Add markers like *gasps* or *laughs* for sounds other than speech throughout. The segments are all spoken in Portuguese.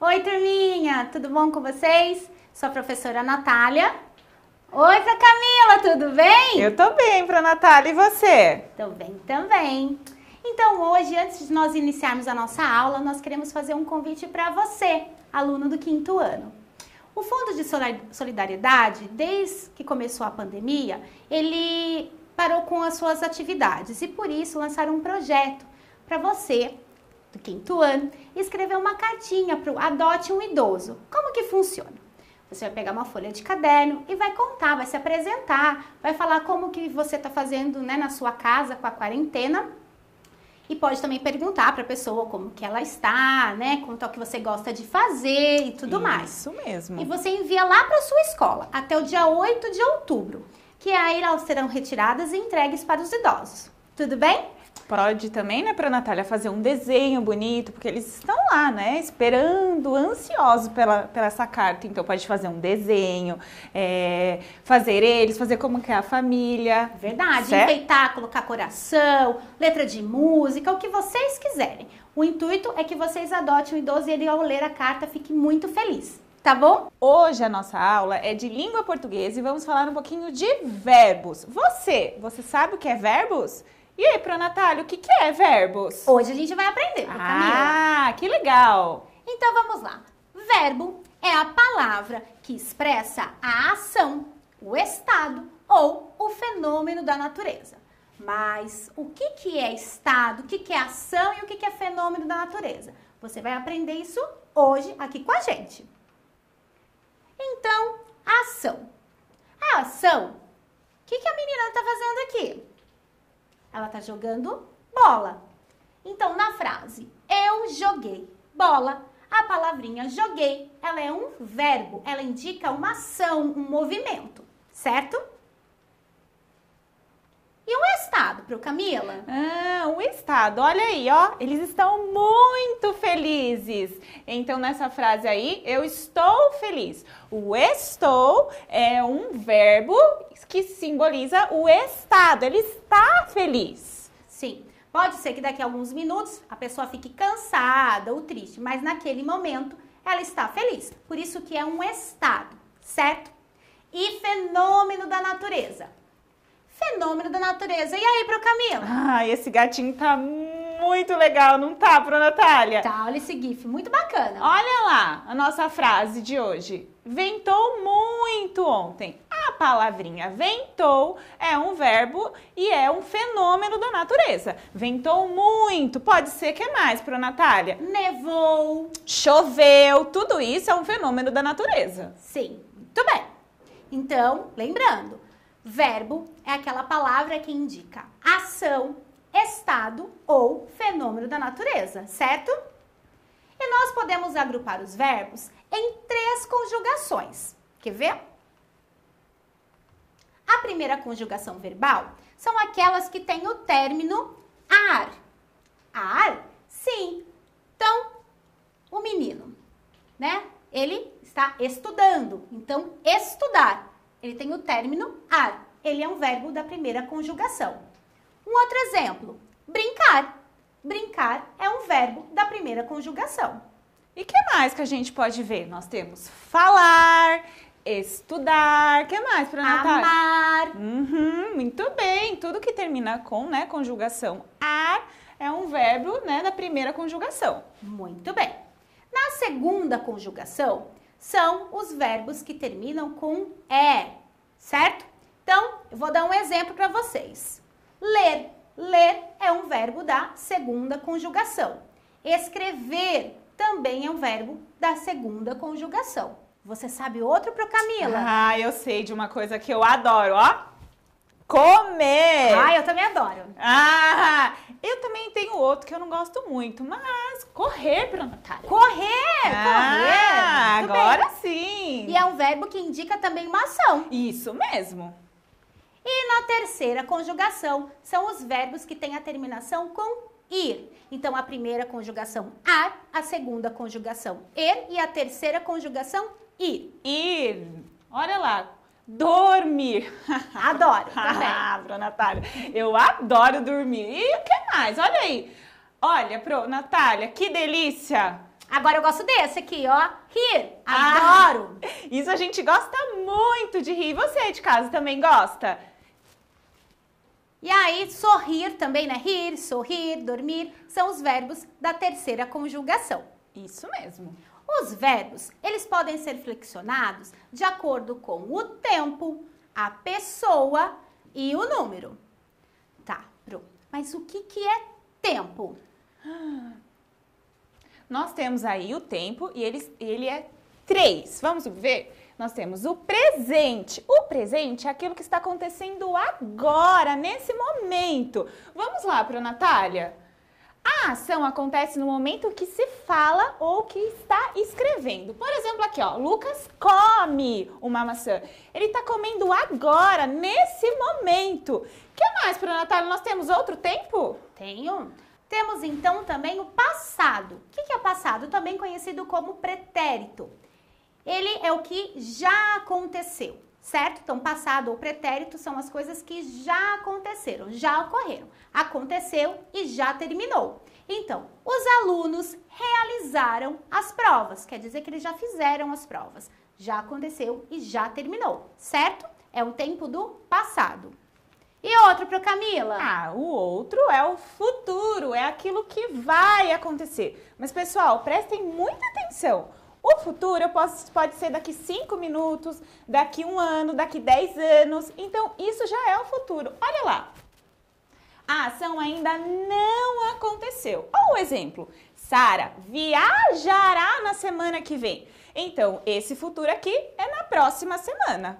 Oi, turminha, tudo bom com vocês? Sou a professora Natália. Oi, pra Camila, tudo bem? Eu tô bem, pra Natália, e você? Tô bem também. Então, hoje, antes de nós iniciarmos a nossa aula, nós queremos fazer um convite para você, aluno do quinto ano. O Fundo de Solidariedade, desde que começou a pandemia, ele parou com as suas atividades e por isso lançaram um projeto para você do quinto ano escrever uma cartinha para o Adote um Idoso. Como que funciona? Você vai pegar uma folha de caderno e vai contar, vai se apresentar, vai falar como que você está fazendo né, na sua casa com a quarentena. E pode também perguntar para a pessoa como que ela está, né? Quanto ao que você gosta de fazer e tudo Isso mais. Isso mesmo. E você envia lá para sua escola, até o dia 8 de outubro, que aí elas serão retiradas e entregues para os idosos. Tudo bem? pode também, né, para a Natália fazer um desenho bonito, porque eles estão lá, né, esperando, ansiosos pela, pela essa carta. Então pode fazer um desenho, é, fazer eles, fazer como que é a família. Verdade, certo? enfeitar, colocar coração, letra de música, o que vocês quiserem. O intuito é que vocês adotem o idoso e ele ao ler a carta fique muito feliz tá bom? Hoje a nossa aula é de língua portuguesa e vamos falar um pouquinho de verbos. Você, você sabe o que é verbos? E aí, Natália, o que, que é verbos? Hoje a gente vai aprender, Camila. Ah, que legal! Então vamos lá. Verbo é a palavra que expressa a ação, o estado ou o fenômeno da natureza. Mas o que, que é estado, o que, que é ação e o que, que é fenômeno da natureza? Você vai aprender isso hoje aqui com a gente. Então, ação. A ação, o que, que a menina está fazendo aqui? Ela está jogando bola. Então, na frase eu joguei bola, a palavrinha joguei, ela é um verbo, ela indica uma ação, um movimento, certo? E o Estado, pro Camila? Ah, o Estado, olha aí, ó, eles estão muito felizes. Então, nessa frase aí, eu estou feliz. O estou é um verbo que simboliza o Estado, ele está feliz. Sim, pode ser que daqui a alguns minutos a pessoa fique cansada ou triste, mas naquele momento ela está feliz. Por isso que é um estado, certo? E fenômeno da natureza fenômeno da natureza. E aí, Pro Camila? Ah, esse gatinho tá muito legal, não tá, Pro Natália? Tá, olha esse GIF, muito bacana. Olha lá a nossa frase de hoje. Ventou muito ontem. A palavrinha ventou é um verbo e é um fenômeno da natureza. Ventou muito, pode ser que é mais, Pro Natália? Nevou, choveu, tudo isso é um fenômeno da natureza. Sim. Muito bem. Então, lembrando, verbo é aquela palavra que indica ação, estado ou fenômeno da natureza, certo? E nós podemos agrupar os verbos em três conjugações. Quer ver? A primeira conjugação verbal são aquelas que têm o término ar. Ar? Sim. Então, o menino, né? Ele está estudando. Então, estudar. Ele tem o término ar ele é um verbo da primeira conjugação. Um outro exemplo, brincar. Brincar é um verbo da primeira conjugação. E que mais que a gente pode ver? Nós temos falar, estudar, que mais para anotar? Amar. Uhum, muito bem. Tudo que termina com, né, conjugação ar é um verbo, né, da primeira conjugação. Muito bem. Na segunda conjugação são os verbos que terminam com é, certo? Então, eu vou dar um exemplo para vocês. Ler. Ler é um verbo da segunda conjugação. Escrever também é um verbo da segunda conjugação. Você sabe outro pro Camila? Ah, eu sei de uma coisa que eu adoro, ó. Comer! Ah, eu também adoro. Ah, eu também tenho outro que eu não gosto muito, mas correr, Bruna Correr! Ah, correr! agora bem. sim! E é um verbo que indica também uma ação. Isso mesmo. E na terceira conjugação são os verbos que têm a terminação com ir. Então, a primeira conjugação ar, a segunda conjugação er e a terceira conjugação ir. Ir. Olha lá. Dormir. *laughs* Adoro. Também. Tá ah, Pro Natália. Eu adoro dormir. E o que mais? Olha aí. Olha, Pro Natália, que delícia. Agora eu gosto desse aqui, ó. Rir. Ah, adoro. Ah, *laughs* isso a gente gosta muito de rir. Você de casa também gosta? E aí, sorrir também, né? Rir, sorrir, dormir são os verbos da terceira conjugação. Isso mesmo. Os verbos, eles podem ser flexionados de acordo com o tempo, a pessoa e o número. Tá, pronto. Mas o que, que é tempo? Nós temos aí o tempo e ele, ele é três. Vamos ver? Nós temos o presente. O presente é aquilo que está acontecendo agora, nesse momento. Vamos lá, para Natália. A ação acontece no momento que se fala ou que está escrevendo. Por exemplo, aqui, ó, Lucas come uma maçã. Ele está comendo agora, nesse momento. que mais, para Natália? Nós temos outro tempo? Tenho. Temos então também o passado. O que é passado? Também conhecido como pretérito ele é o que já aconteceu, certo? Então, passado ou pretérito são as coisas que já aconteceram, já ocorreram. Aconteceu e já terminou. Então, os alunos realizaram as provas, quer dizer que eles já fizeram as provas. Já aconteceu e já terminou, certo? É o tempo do passado. E outro para Camila? Ah, o outro é o futuro, é aquilo que vai acontecer. Mas pessoal, prestem muita atenção. O futuro eu posso, pode ser daqui cinco minutos, daqui um ano, daqui 10 anos. Então, isso já é o futuro. Olha lá. A ação ainda não aconteceu. Ou um exemplo, Sara viajará na semana que vem. Então, esse futuro aqui é na próxima semana.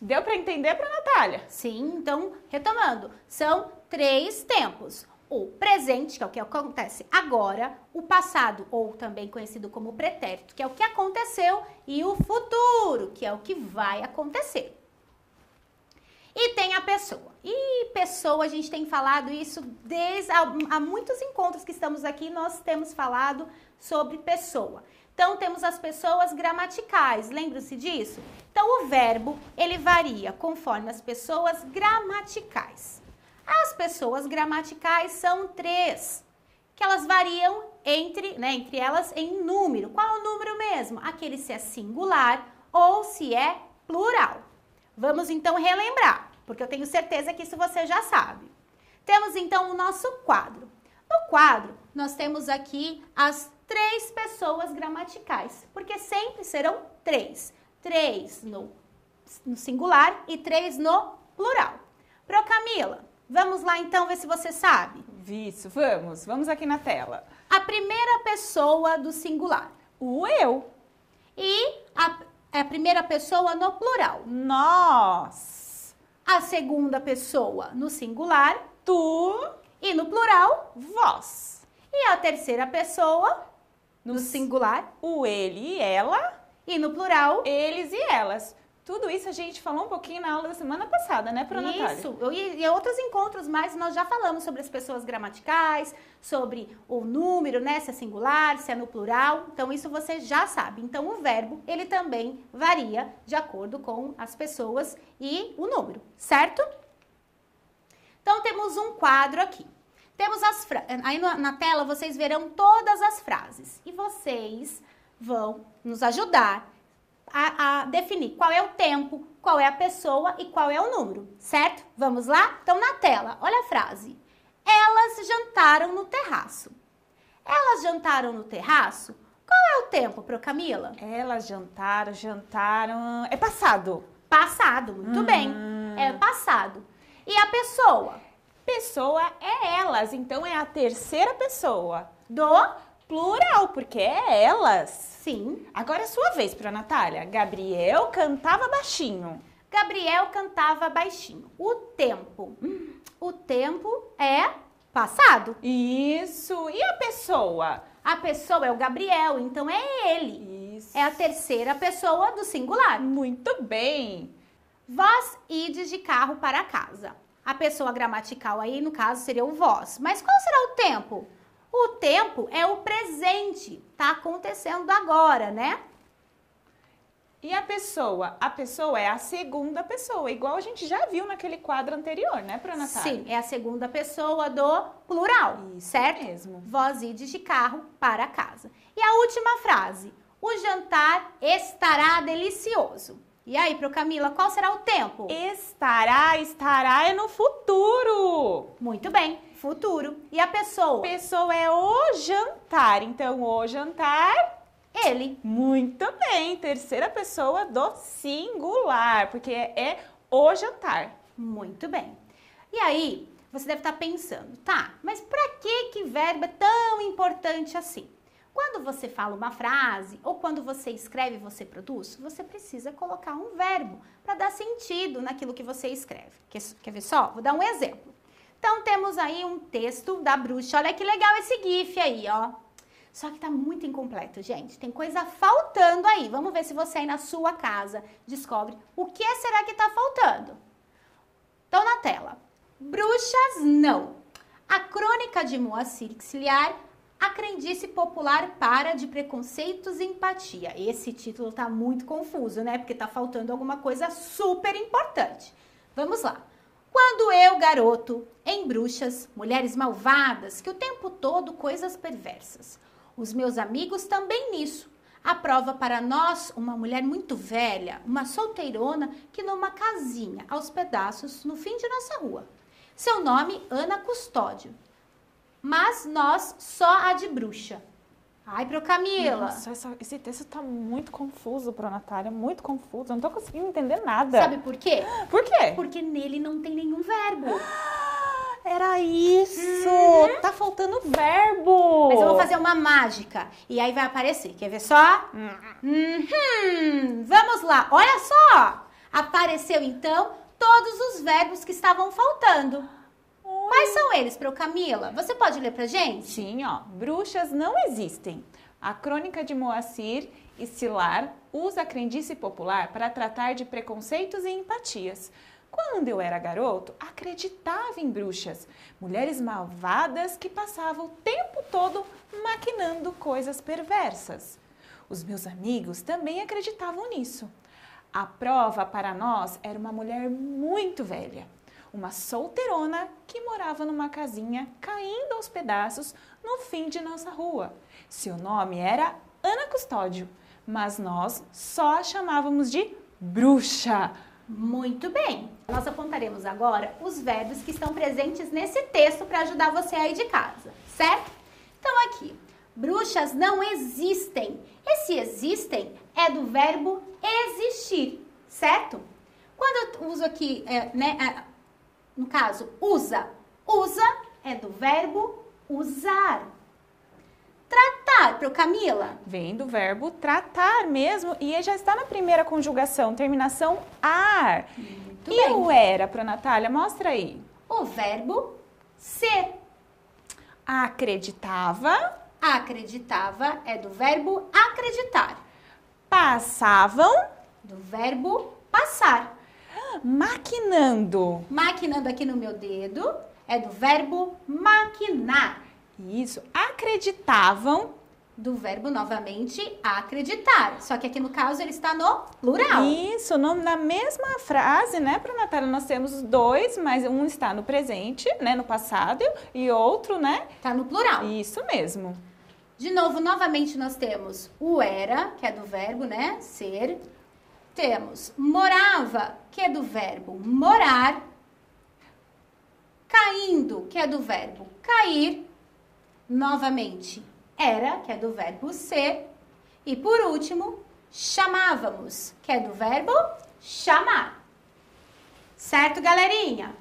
Deu para entender para Natália? Sim, então, retomando, são três tempos o presente, que é o que acontece agora, o passado, ou também conhecido como pretérito, que é o que aconteceu, e o futuro, que é o que vai acontecer. E tem a pessoa. E pessoa, a gente tem falado isso desde há, muitos encontros que estamos aqui, nós temos falado sobre pessoa. Então temos as pessoas gramaticais, lembra se disso? Então o verbo, ele varia conforme as pessoas gramaticais. As pessoas gramaticais são três, que elas variam entre, né, entre elas em número. Qual é o número mesmo? Aquele se é singular ou se é plural. Vamos então relembrar, porque eu tenho certeza que isso você já sabe. Temos então o nosso quadro. No quadro, nós temos aqui as três pessoas gramaticais, porque sempre serão três. Três no, no singular e três no plural. Pro Camila, Vamos lá então ver se você sabe. Isso, vamos. Vamos aqui na tela. A primeira pessoa do singular. O eu. E a, é a primeira pessoa no plural. Nós. A segunda pessoa no singular. Tu. E no plural, vós. E a terceira pessoa no, no singular. O ele e ela. E no plural, eles e elas. Tudo isso a gente falou um pouquinho na aula da semana passada, né, Pro Natália? Isso, e, em outros encontros mais, nós já falamos sobre as pessoas gramaticais, sobre o número, né, se é singular, se é no plural. Então, isso você já sabe. Então, o verbo, ele também varia de acordo com as pessoas e o número, certo? Então, temos um quadro aqui. Temos as frases. aí na tela vocês verão todas as frases e vocês vão nos ajudar a, a definir qual é o tempo, qual é a pessoa e qual é o número, certo? Vamos lá? Então, na tela, olha a frase. Elas jantaram no terraço. Elas jantaram no terraço? Qual é o tempo, Pro Camila? Elas jantaram, jantaram. É passado. Passado, muito hum. bem. É passado. E a pessoa? Pessoa é elas, então é a terceira pessoa. Do Plural, porque é elas. Sim. Agora é sua vez, para Natália. Gabriel cantava baixinho. Gabriel cantava baixinho. O tempo. O tempo é passado. Isso. E a pessoa? A pessoa é o Gabriel, então é ele. Isso. É a terceira pessoa do singular. Muito bem. Vós ides de carro para casa. A pessoa gramatical aí, no caso, seria o vós. Mas qual será o tempo? O tempo é o presente, tá acontecendo agora, né? E a pessoa? A pessoa é a segunda pessoa, igual a gente já viu naquele quadro anterior, né, para Natália? Sim, é a segunda pessoa do plural, Isso certo? mesmo. Vós ides de carro para casa. E a última frase, o jantar estará delicioso. E aí, pro Camila, qual será o tempo? Estará, estará é no futuro. Muito bem futuro. E a pessoa? pessoa é o jantar. Então, o jantar ele. Muito bem, terceira pessoa do singular, porque é o jantar. Muito bem. E aí, você deve estar pensando, tá, mas para que que verbo é tão importante assim? Quando você fala uma frase ou quando você escreve, você produz, você precisa colocar um verbo para dar sentido naquilo que você escreve. Quer, quer ver só? Vou dar um exemplo. Então temos aí um texto da bruxa. Olha que legal esse GIF aí, ó. Só que tá muito incompleto, gente. Tem coisa faltando aí. Vamos ver se você aí na sua casa descobre o que é, será que tá faltando. Então na tela. Bruxas não. A crônica de Moacir Xiliar, a crendice popular para de preconceitos e empatia. Esse título tá muito confuso, né? Porque tá faltando alguma coisa super importante. Vamos lá. Quando eu, garoto, em bruxas, mulheres malvadas, que o tempo todo coisas perversas. Os meus amigos também nisso. A prova para nós, uma mulher muito velha, uma solteirona que numa casinha aos pedaços no fim de nossa rua. Seu nome, Ana Custódio. Mas nós só a de bruxa, Ai, pro Camila. Nossa, essa, esse texto tá muito confuso pra Natália, muito confuso. Eu não tô conseguindo entender nada. Sabe por quê? Por quê? Porque nele não tem nenhum verbo. *gasps* Era isso! Uhum. Tá faltando verbo! Mas eu vou fazer uma mágica. E aí vai aparecer. Quer ver só? Uhum. Vamos lá. Olha só! Apareceu então todos os verbos que estavam faltando. Quais são eles, Pro Camila? Você pode ler pra gente? Sim, ó. Bruxas não existem. A crônica de Moacir e Silar usa a crendice popular para tratar de preconceitos e empatias. Quando eu era garoto, acreditava em bruxas, mulheres malvadas que passavam o tempo todo maquinando coisas perversas. Os meus amigos também acreditavam nisso. A prova para nós era uma mulher muito velha uma solteirona que morava numa casinha caindo aos pedaços no fim de nossa rua. Seu nome era Ana Custódio, mas nós só a chamávamos de bruxa. Muito bem! Nós apontaremos agora os verbos que estão presentes nesse texto para ajudar você aí de casa, certo? Então, aqui, bruxas não existem. Esse existem é do verbo existir, certo? Quando eu uso aqui, é, né, é, no caso, usa. Usa é do verbo usar. Tratar, para o Camila. Vem do verbo tratar mesmo e já está na primeira conjugação, terminação ar. Muito e bem. o era, a Natália? Mostra aí. O verbo ser. Acreditava. Acreditava é do verbo acreditar. Passavam. Do verbo passar maquinando. Maquinando aqui no meu dedo é do verbo maquinar. Isso. Acreditavam. Do verbo novamente acreditar. Só que aqui no caso ele está no plural. Isso, no, na mesma frase, né, para Natália, nós temos dois, mas um está no presente, né, no passado, e outro, né? Está no plural. Isso mesmo. De novo, novamente nós temos o era, que é do verbo, né, ser temos morava, que é do verbo morar, caindo, que é do verbo cair, novamente era, que é do verbo ser, e por último, chamávamos, que é do verbo chamar. Certo, galerinha?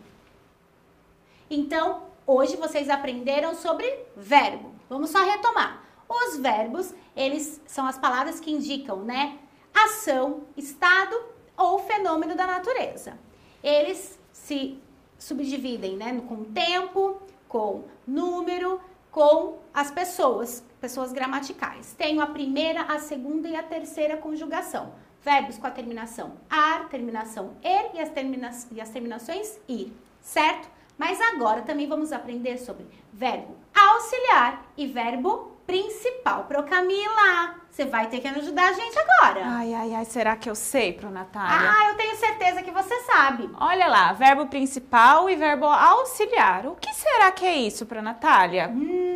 Então, hoje vocês aprenderam sobre verbo. Vamos só retomar. Os verbos, eles são as palavras que indicam, né? ação, estado ou fenômeno da natureza. Eles se subdividem né, com tempo, com número, com as pessoas, pessoas gramaticais. Tenho a primeira, a segunda e a terceira conjugação. Verbos com a terminação ar, terminação er e as, termina e as terminações ir, certo? Mas agora também vamos aprender sobre verbo auxiliar e verbo principal. Pro Camila, você vai ter que ajudar a gente agora. Ai, ai, ai, será que eu sei, Pro Natália? Ah, eu tenho certeza que você sabe. Olha lá, verbo principal e verbo auxiliar. O que será que é isso, Pro Natália? Hum...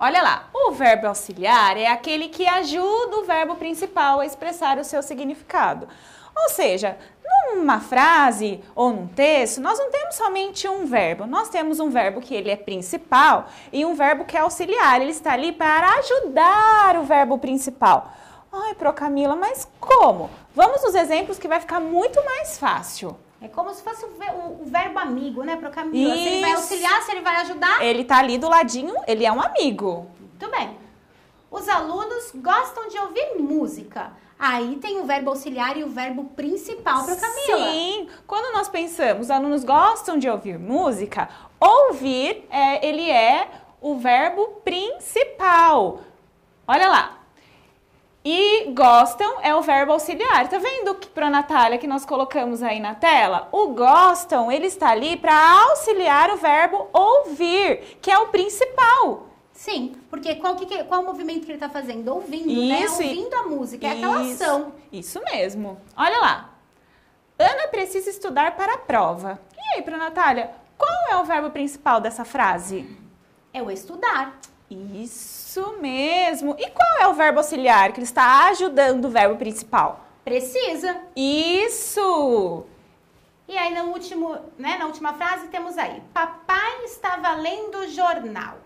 Olha lá, o verbo auxiliar é aquele que ajuda o verbo principal a expressar o seu significado. Ou seja, numa frase ou num texto, nós não temos somente um verbo. Nós temos um verbo que ele é principal e um verbo que é auxiliar. Ele está ali para ajudar o verbo principal. Ai, Pro Camila, mas como? Vamos nos exemplos que vai ficar muito mais fácil. É como se fosse o, verbo amigo, né, Pro Camila? Isso. Se ele vai auxiliar, se ele vai ajudar. Ele está ali do ladinho, ele é um amigo. Muito bem. Os alunos gostam de ouvir música. Aí tem o verbo auxiliar e o verbo principal para Camila. Sim. Quando nós pensamos, alunos gostam de ouvir música, ouvir, é, ele é o verbo principal. Olha lá. E gostam é o verbo auxiliar. Tá vendo que para Natália que nós colocamos aí na tela? O gostam, ele está ali para auxiliar o verbo ouvir, que é o principal. Sim, porque qual, que, qual o movimento que ele está fazendo? Ouvindo, né? isso, né? Ouvindo a música, é aquela ação. Isso mesmo. Olha lá. Ana precisa estudar para a prova. E aí, para Natália, qual é o verbo principal dessa frase? É o estudar. Isso mesmo. E qual é o verbo auxiliar que ele está ajudando o verbo principal? Precisa. Isso. E aí, no último, né, na última frase, temos aí: Papai estava lendo jornal.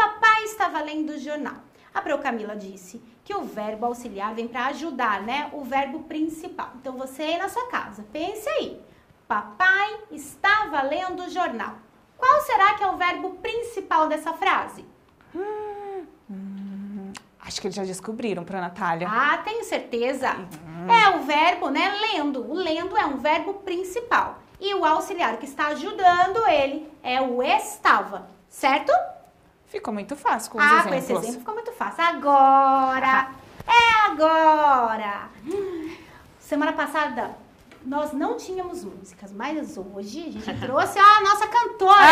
Papai estava lendo o jornal. A Camila disse que o verbo auxiliar vem para ajudar, né? O verbo principal. Então você aí na sua casa, pense aí. Papai estava lendo o jornal. Qual será que é o verbo principal dessa frase? Hum, acho que eles já descobriram para Natália. Ah, tenho certeza. Hum. É o verbo, né? Lendo. O lendo é um verbo principal. E o auxiliar que está ajudando ele é o estava, certo? Ficou muito fácil com os ah, exemplos. Ah, com esse exemplo ficou muito fácil. Agora! É agora! Semana passada nós não tínhamos músicas, mas hoje a gente *laughs* trouxe a nossa cantora,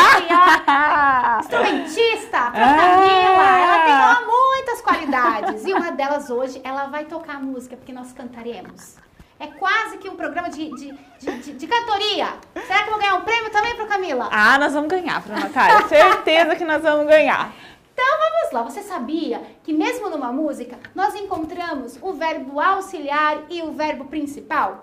a *laughs* instrumentista, ah. a Camila. Ela tem ó, muitas qualidades e uma delas hoje ela vai tocar a música porque nós cantaremos. É quase que um programa de, de, de, de, de cantoria. Será que vou ganhar um prêmio também para Camila? Ah, nós vamos ganhar, Bruna Natália. Certeza que nós vamos ganhar. Então vamos lá. Você sabia que mesmo numa música nós encontramos o verbo auxiliar e o verbo principal?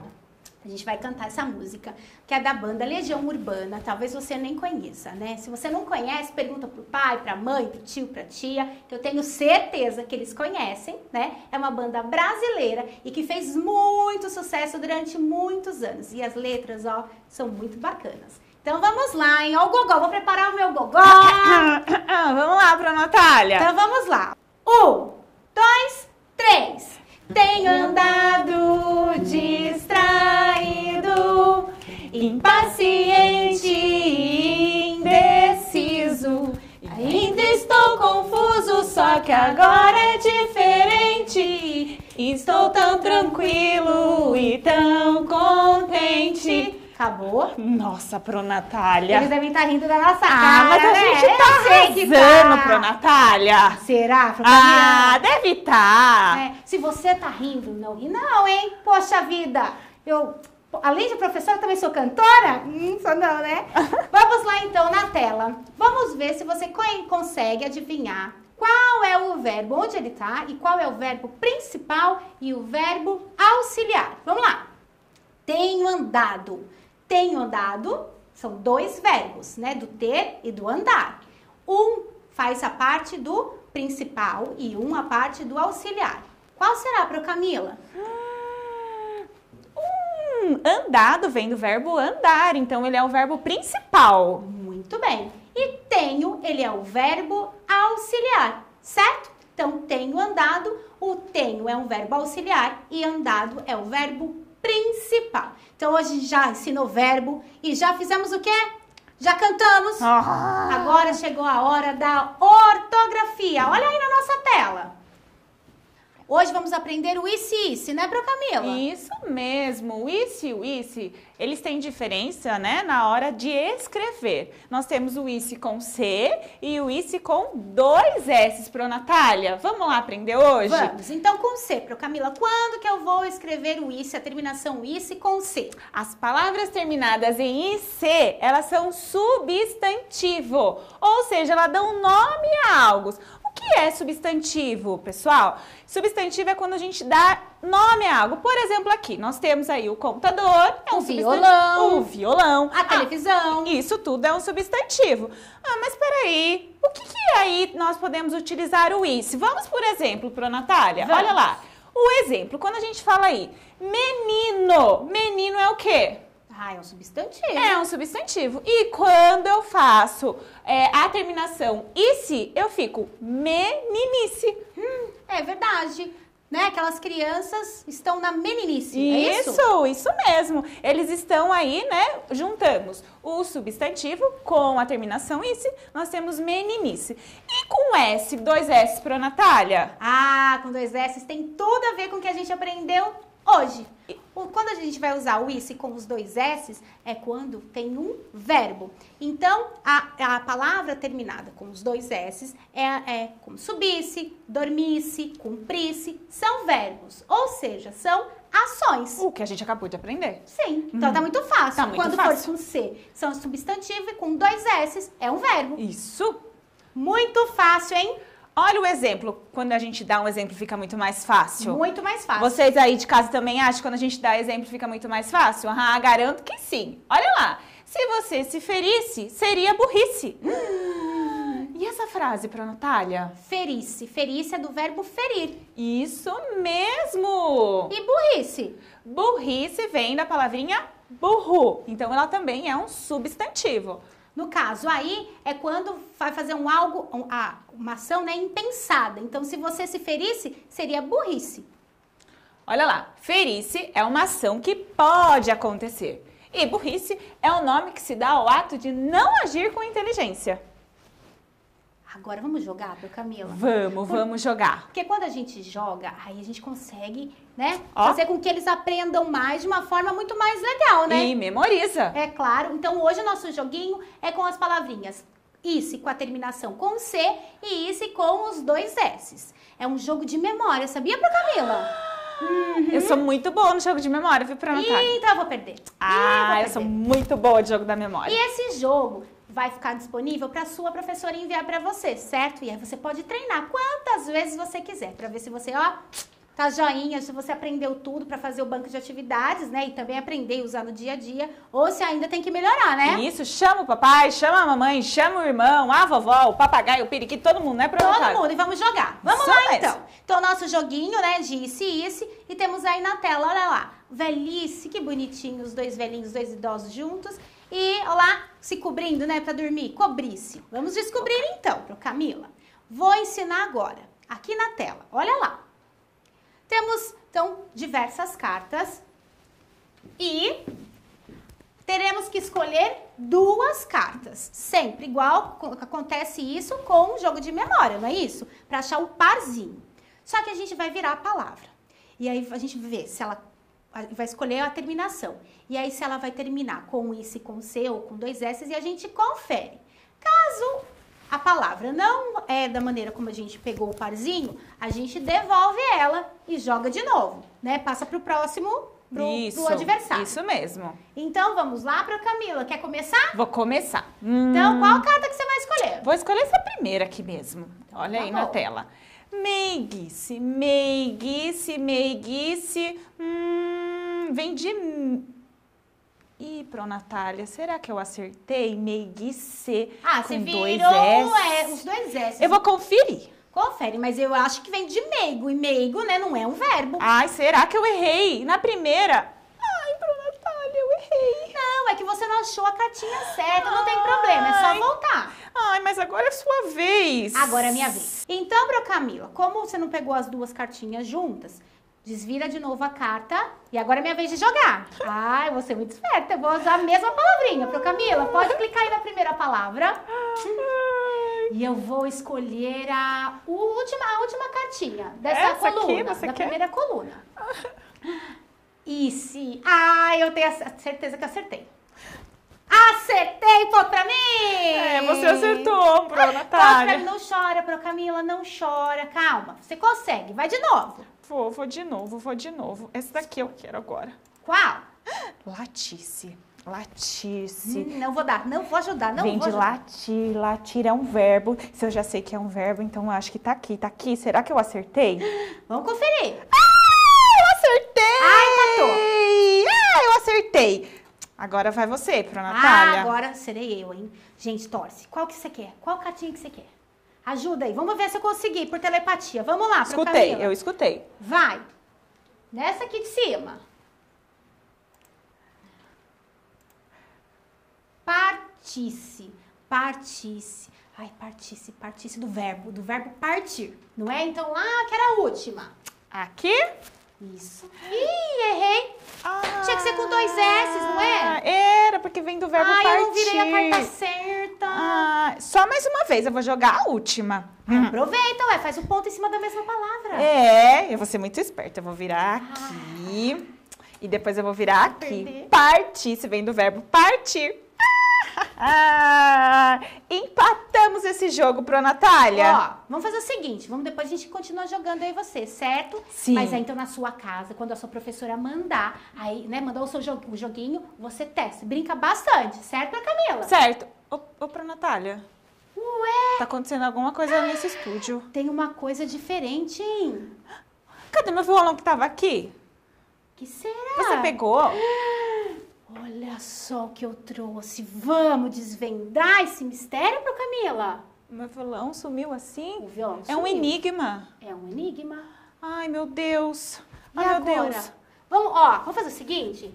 A gente vai cantar essa música, que é da banda Legião Urbana. Talvez você nem conheça, né? Se você não conhece, pergunta pro pai, pra mãe, pro tio, pra tia, que eu tenho certeza que eles conhecem, né? É uma banda brasileira e que fez muito sucesso durante muitos anos. E as letras, ó, são muito bacanas. Então vamos lá, hein? Ó o gogó, vou preparar o meu gogó. *coughs* vamos lá, pra Natália. Então vamos lá. Um, dois, três. Tenho andado distraído, impaciente e indeciso. ainda estou confuso, só que agora é diferente. Estou tão tranquilo e tão contente. Acabou? Nossa, Pro Natália. Eles devem estar tá rindo da nossa ah, cara. mas a né? gente tá arrasando, tá. Pro Natália. Será? Ah, deve estar. Tá. É, se você tá rindo, não ri não, hein? Poxa vida. Eu, além de professora, também sou cantora? Hum, só não, né? *laughs* Vamos lá então na tela. Vamos ver se você consegue adivinhar qual é o verbo onde ele tá e qual é o verbo principal e o verbo auxiliar. Vamos lá. Tenho andado tenho andado, são dois verbos, né? Do ter e do andar. Um faz a parte do principal e um a parte do auxiliar. Qual será para Camila? Ah, hum, andado vem do verbo andar, então ele é o verbo principal. Muito bem. E tenho, ele é o verbo auxiliar, certo? Então, tenho andado, o tenho é um verbo auxiliar e andado é o verbo principal. Então hoje já ensinou verbo e já fizemos o quê? Já cantamos. Ah. Agora chegou a hora da ortografia. Olha aí na nossa tela. Hoje vamos aprender o isse isse, né, Pro Camila? Isso mesmo, o e o isse, eles têm diferença, né, na hora de escrever. Nós temos o isse com C e o isse com dois s's, Pro Natália. Vamos lá aprender hoje? Vamos, então com C, Pro Camila, quando que eu vou escrever o isse, a terminação isse com C? As palavras terminadas em IC, elas são substantivo, ou seja, elas dão nome a algo que é substantivo, pessoal? Substantivo é quando a gente dá nome a algo. Por exemplo, aqui, nós temos aí o computador, é um o violão, o violão, a ah, televisão. Ah, isso tudo é um substantivo. Ah, mas peraí, o que, que é aí nós podemos utilizar o is? Vamos, por exemplo, para Natália, Vamos. olha lá. O exemplo, quando a gente fala aí, menino, menino é o quê? Ah, é um substantivo. É um substantivo. E quando eu faço é, a terminação esse se, eu fico meninice. Hum, é verdade. Né? Aquelas crianças estão na meninice, é isso, é isso? Isso, mesmo. Eles estão aí, né? Juntamos o substantivo com a terminação isse, nós temos meninice. E com S, dois S para Natália? Ah, com dois S tem tudo a ver com o que a gente aprendeu hoje. Quando a gente vai usar o isse com os dois s's, é quando tem um verbo. Então, a, a palavra terminada com os dois s's é, é como subisse, dormisse, cumprisse, são verbos, ou seja, são ações. O que a gente acabou de aprender. Sim. Então uhum. tá muito fácil. Tá muito Quando fácil. for com C, são substantivo e com dois S é um verbo. Isso. Muito fácil, hein? Olha o exemplo. Quando a gente dá um exemplo, fica muito mais fácil. Muito mais fácil. Vocês aí de casa também acham que quando a gente dá exemplo, fica muito mais fácil? Ah, garanto que sim. Olha lá. Se você se ferisse, seria burrice. *gasps* E essa frase para Natália? Ferisse. Ferisse é do verbo ferir. Isso mesmo! E burrice? Burrice vem da palavrinha burro. Então ela também é um substantivo. No caso, aí é quando vai fazer um algo, um, uma ação né, impensada. Então, se você se ferisse, seria burrice. Olha lá, ferice é uma ação que pode acontecer. E burrice é o nome que se dá ao ato de não agir com inteligência. Agora vamos jogar, meu Camila? Vamos, Por... vamos jogar. Porque quando a gente joga, aí a gente consegue, né? Ó. Fazer com que eles aprendam mais de uma forma muito mais legal, né? E memoriza. É claro. Então hoje o nosso joguinho é com as palavrinhas isso com a terminação com C e isso com os dois S's. É um jogo de memória, sabia, pro Camila? Uhum. Eu sou muito boa no jogo de memória, viu, Pranatar? Então eu vou perder. Ah, eu, vou perder. eu sou muito boa de jogo da memória. E esse jogo vai ficar disponível para sua professora enviar para você, certo? E aí você pode treinar quantas vezes você quiser, para ver se você, ó, tá joinha, se você aprendeu tudo para fazer o banco de atividades, né? E também aprender a usar no dia a dia, ou se ainda tem que melhorar, né? Isso, chama o papai, chama a mamãe, chama o irmão, a vovó, o papagaio, o periquito, todo mundo, né, Todo mundo, e vamos jogar. Vamos Só lá, mais. então. Então, nosso joguinho, né, de isso e isso, e temos aí na tela, olha lá, velhice, que bonitinho, os dois velhinhos, dois idosos juntos, e, olha lá, se cobrindo, né, para dormir. cobrisse Vamos descobrir então, pro Camila. Vou ensinar agora, aqui na tela. Olha lá. Temos, então, diversas cartas e teremos que escolher duas cartas. Sempre igual acontece isso com o um jogo de memória, não é isso? Para achar o um parzinho. Só que a gente vai virar a palavra. E aí a gente vê se ela vai escolher a terminação. E aí, se ela vai terminar com esse, com C ou com dois S, e a gente confere. Caso a palavra não é da maneira como a gente pegou o parzinho, a gente devolve ela e joga de novo, né? Passa para o próximo, pro, isso, pro adversário. Isso mesmo. Então, vamos lá para Camila. Quer começar? Vou começar. Então, hum. qual carta que você vai escolher? Vou escolher essa primeira aqui mesmo. Olha tá aí bom. na tela. Meiguice, meiguice, meiguice. Hum vem de. Ih, pro Natália, será que eu acertei? Meiguicê. Ah, com você virou dois é, S. É, os dois S. Eu vou conferir. Confere, mas eu acho que vem de meigo. E meigo, né, não é um verbo. Ai, será que eu errei? Na primeira. Ai, pro Natália, eu errei. Não, é que você não achou a cartinha certa, Ai. não tem problema, é só voltar. Ai, mas agora é sua vez. Agora é minha vez. Então, pro Camila, como você não pegou as duas cartinhas juntas, Desvira de novo a carta. E agora é minha vez de jogar. Ai, você é muito esperta. Eu vou usar a mesma palavrinha. Pro Camila, pode clicar aí na primeira palavra. E eu vou escolher a última, a última cartinha dessa Essa coluna. da quer? primeira coluna. E se. Ai, eu tenho a certeza que acertei. Acertei, pô, pra mim! É, você acertou, pro ah, Natália. Pô, não chora, pro Camila, não chora. Calma, você consegue. Vai de novo. Vou, vou de novo, vou de novo. Essa daqui eu quero agora. Qual? Latice. Latice. Hum, não vou dar, não vou ajudar, não Vem vou de ajudar. latir, latir é um verbo. Se eu já sei que é um verbo, então acho que tá aqui, tá aqui. Será que eu acertei? Vamos conferir. Ah, eu acertei! Ai, matou. Ah, eu acertei. Agora vai você, Pro Natália. Ah, agora serei eu, hein? Gente, torce. Qual que você quer? Qual catinha que você quer? Ajuda aí. Vamos ver se eu consegui por telepatia. Vamos lá, Escutei, eu escutei. Vai. Nessa aqui de cima. Partisse, partisse. Ai, partisse, partisse do verbo, do verbo partir, não é? Então lá ah, que era a última. Aqui. Isso. Ih, errei. Ah, Tinha que ser com dois S, não é? Era, porque vem do verbo ah, partir. Ah, eu não virei a carta certa. Ah, só mais uma vez, eu vou jogar a última. Hum. Aproveita, ué, faz o um ponto em cima da mesma palavra. É, eu vou ser muito esperta, eu vou virar ah. aqui. Ah. E depois eu vou virar aqui. Perder. Partir, se vem do verbo partir. *laughs* Ah, empatamos esse jogo pro Natália. Ó, vamos fazer o seguinte, vamos depois a gente continua jogando aí você, certo? Sim. Mas aí então na sua casa, quando a sua professora mandar, aí, né, mandar o seu jo o joguinho, você testa, brinca bastante, certo, né, Camila? Certo. Ô, ô pro Natália. Ué? Tá acontecendo alguma coisa ah, nesse estúdio. Tem uma coisa diferente, hein? Cadê meu violão que tava aqui? Que será? Você pegou? Ah. *gasps* Olha só o que eu trouxe. Vamos desvendar esse mistério pro Camila. Meu violão sumiu assim? O violão sumiu. É um enigma. É um enigma. Ai, meu Deus. E Ai, agora? meu Deus. Vamos, ó, vamos fazer o seguinte.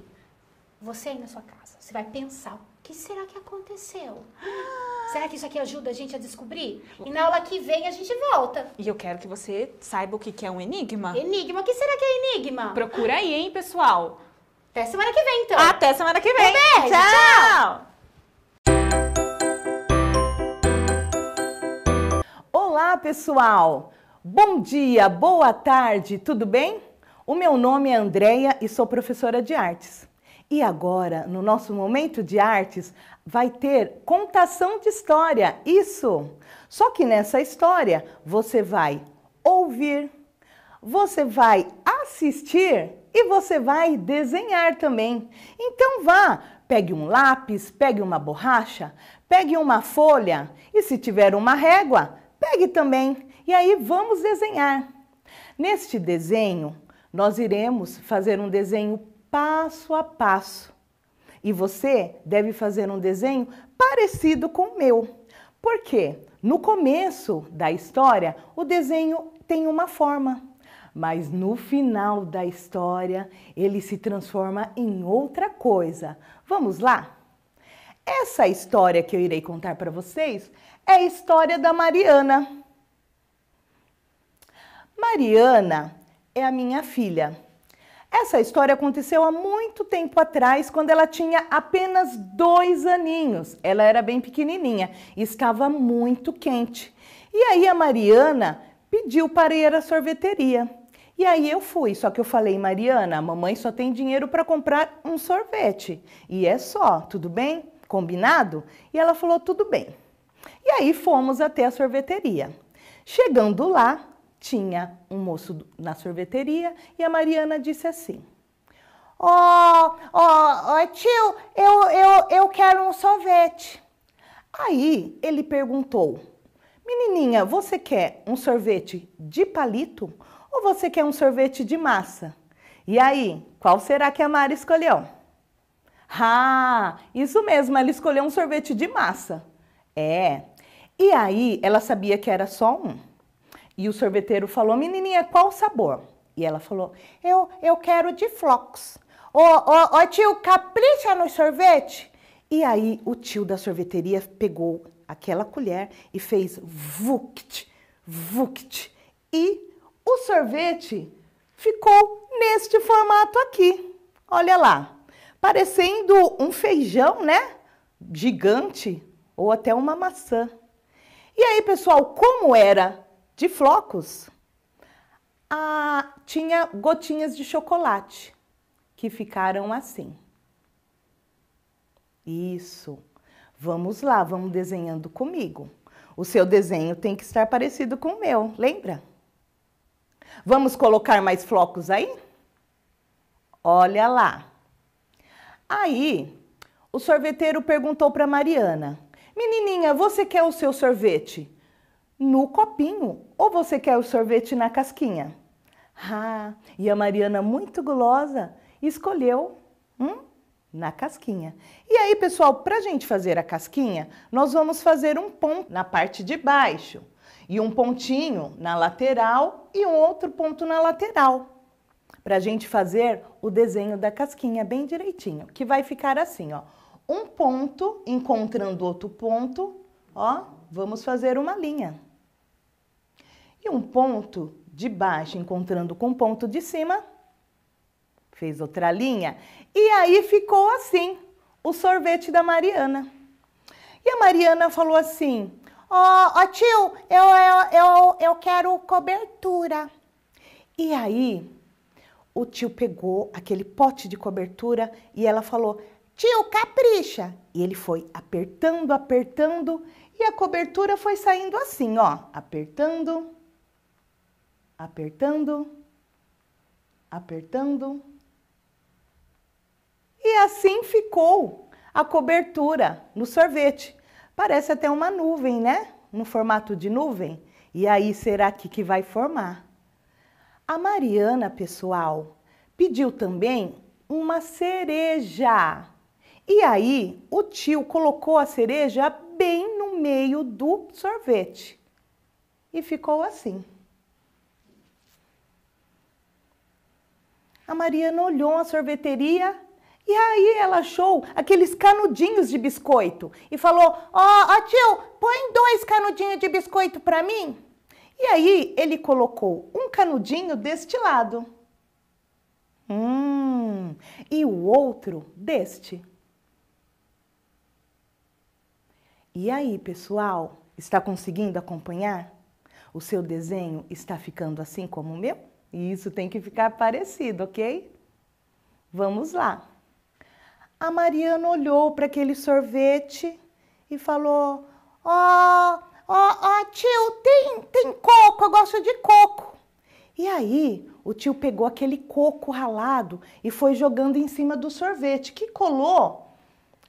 Você aí na sua casa, você vai pensar o que será que aconteceu? *gasps* Será que isso aqui ajuda a gente a descobrir? E na aula que vem a gente volta. E eu quero que você saiba o que é um enigma. Enigma? O que será que é enigma? Procura aí, hein, pessoal. Até semana que vem, então. Até semana que vem. Um beijo. tchau. tchau. Olá, pessoal! Bom dia, boa tarde, tudo bem? O meu nome é Andréia e sou professora de artes. E agora, no nosso momento de artes, vai ter contação de história, isso! Só que nessa história você vai ouvir, você vai assistir e você vai desenhar também. Então vá, pegue um lápis, pegue uma borracha, pegue uma folha e se tiver uma régua, pegue também. E aí vamos desenhar. Neste desenho, nós iremos fazer um desenho passo a passo. E você deve fazer um desenho parecido com o meu. Por quê? No começo da história, o desenho tem uma forma mas no final da história ele se transforma em outra coisa. Vamos lá? Essa história que eu irei contar para vocês é a história da Mariana. Mariana é a minha filha. Essa história aconteceu há muito tempo atrás, quando ela tinha apenas dois aninhos. Ela era bem pequenininha e estava muito quente. E aí a Mariana pediu para ir à sorveteria. E aí eu fui, só que eu falei, Mariana, a mamãe só tem dinheiro para comprar um sorvete. E é só, tudo bem? Combinado? E ela falou, tudo bem. E aí fomos até a sorveteria. Chegando lá, tinha um moço na sorveteria e a Mariana disse assim: Ó, oh, ó, oh, oh, tio, eu, eu, eu quero um sorvete. Aí ele perguntou: Menininha, você quer um sorvete de palito ou você quer um sorvete de massa? E aí, qual será que a Mari escolheu? Ah, isso mesmo, ela escolheu um sorvete de massa. É. E aí, ela sabia que era só um. E o sorveteiro falou: Menininha, qual o sabor? E ela falou: Eu, eu quero de flocos. Ô, ô, ô tio, capricha no sorvete. E aí, o tio da sorveteria pegou aquela colher e fez vuct, vuct. E o sorvete ficou neste formato aqui. Olha lá, parecendo um feijão, né? Gigante ou até uma maçã. E aí, pessoal, como era de flocos, ah, tinha gotinhas de chocolate que ficaram assim. Isso. Vamos lá, vamos desenhando comigo. O seu desenho tem que estar parecido com o meu, lembra? Vamos colocar mais flocos aí? Olha lá. Aí, o sorveteiro perguntou para Mariana: Menininha, você quer o seu sorvete no copinho ou você quer o sorvete na casquinha? Ah, e a Mariana, muito gulosa, escolheu hum, na casquinha. E aí, pessoal, para a gente fazer a casquinha, nós vamos fazer um ponto na parte de baixo e um pontinho na lateral e um outro ponto na lateral para a gente fazer o desenho da casquinha bem direitinho, que vai ficar assim, ó. Um ponto encontrando outro ponto, ó, vamos fazer uma linha. E um ponto de baixo encontrando com um ponto de cima, fez outra linha. E aí ficou assim, o sorvete da Mariana. E a Mariana falou assim, ó oh, oh, tio, eu, eu, eu, eu quero cobertura. E aí, o tio pegou aquele pote de cobertura e ela falou: Tio, capricha! E ele foi apertando, apertando e a cobertura foi saindo assim, ó, apertando, apertando, apertando. E assim ficou a cobertura no sorvete. Parece até uma nuvem, né? No formato de nuvem. E aí será que que vai formar. A Mariana, pessoal, pediu também uma cereja. E aí o tio colocou a cereja bem no meio do sorvete. E ficou assim. A Mariana olhou a sorveteria e aí ela achou aqueles canudinhos de biscoito e falou: Ó, oh, tio, põe dois canudinhos de biscoito para mim. E aí ele colocou um canudinho deste lado. Hum, e o outro deste. E aí, pessoal, está conseguindo acompanhar? O seu desenho está ficando assim como o meu? E isso tem que ficar parecido, ok? Vamos lá! a Mariana olhou para aquele sorvete e falou: Ó, ó, ó, tio, tem, tem coco, eu gosto de coco. E aí, o tio pegou aquele coco ralado e foi jogando em cima do sorvete, que colou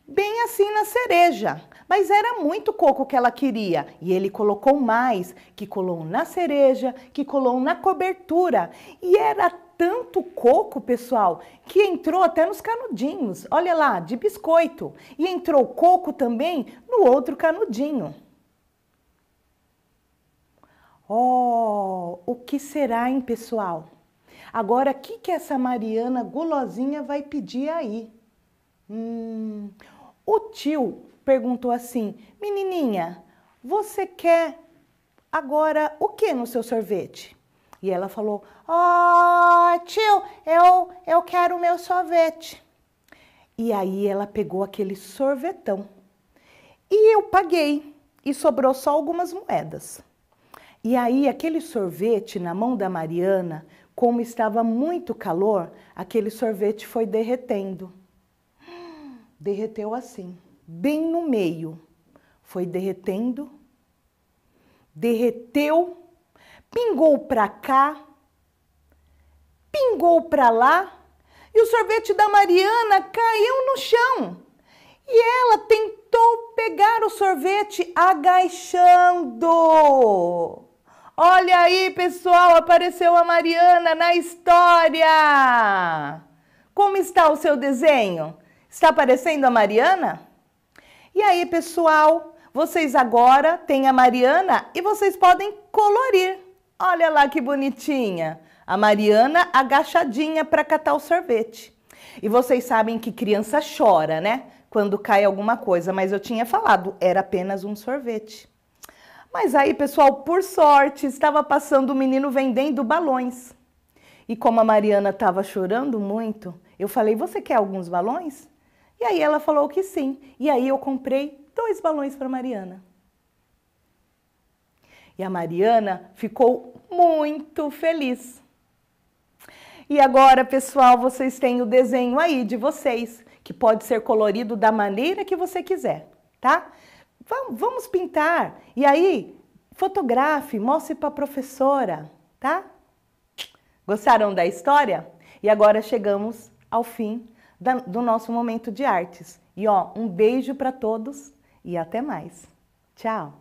bem assim na cereja. Mas era muito coco que ela queria e ele colocou mais, que colou na cereja, que colou na cobertura. E era tanto coco, pessoal, que entrou até nos canudinhos. Olha lá, de biscoito. E entrou coco também no outro canudinho. Oh, o que será, hein, pessoal? Agora, o que, que essa Mariana gulosinha vai pedir aí? Hum, o tio perguntou assim: Menininha, você quer agora o que no seu sorvete? E ela falou: "Ó, oh, ah, tio, eu eu quero o meu sorvete". E aí ela pegou aquele sorvetão. E eu paguei e sobrou só algumas moedas. E aí aquele sorvete na mão da Mariana, como estava muito calor, aquele sorvete foi derretendo. Derreteu assim, bem no meio. Foi derretendo, derreteu pingou para cá, pingou para lá, e o sorvete da Mariana caiu no chão. E ela tentou pegar o sorvete agachando. Olha aí, pessoal, apareceu a Mariana na história. Como está o seu desenho? Está aparecendo a Mariana? E aí, pessoal, vocês agora têm a Mariana e vocês podem colorir. Olha lá que bonitinha! A Mariana agachadinha para catar o sorvete. E vocês sabem que criança chora, né? Quando cai alguma coisa, mas eu tinha falado, era apenas um sorvete. Mas aí, pessoal, por sorte, estava passando o um menino vendendo balões. E como a Mariana estava chorando muito, eu falei: Você quer alguns balões? E aí ela falou que sim. E aí eu comprei dois balões para Mariana. E a Mariana ficou muito feliz. E agora, pessoal, vocês têm o desenho aí de vocês, que pode ser colorido da maneira que você quiser, tá? Vamos pintar. E aí, fotografe, mostre para a professora, tá? Gostaram da história? E agora chegamos ao fim do nosso momento de artes. E ó, um beijo para todos e até mais. Tchau!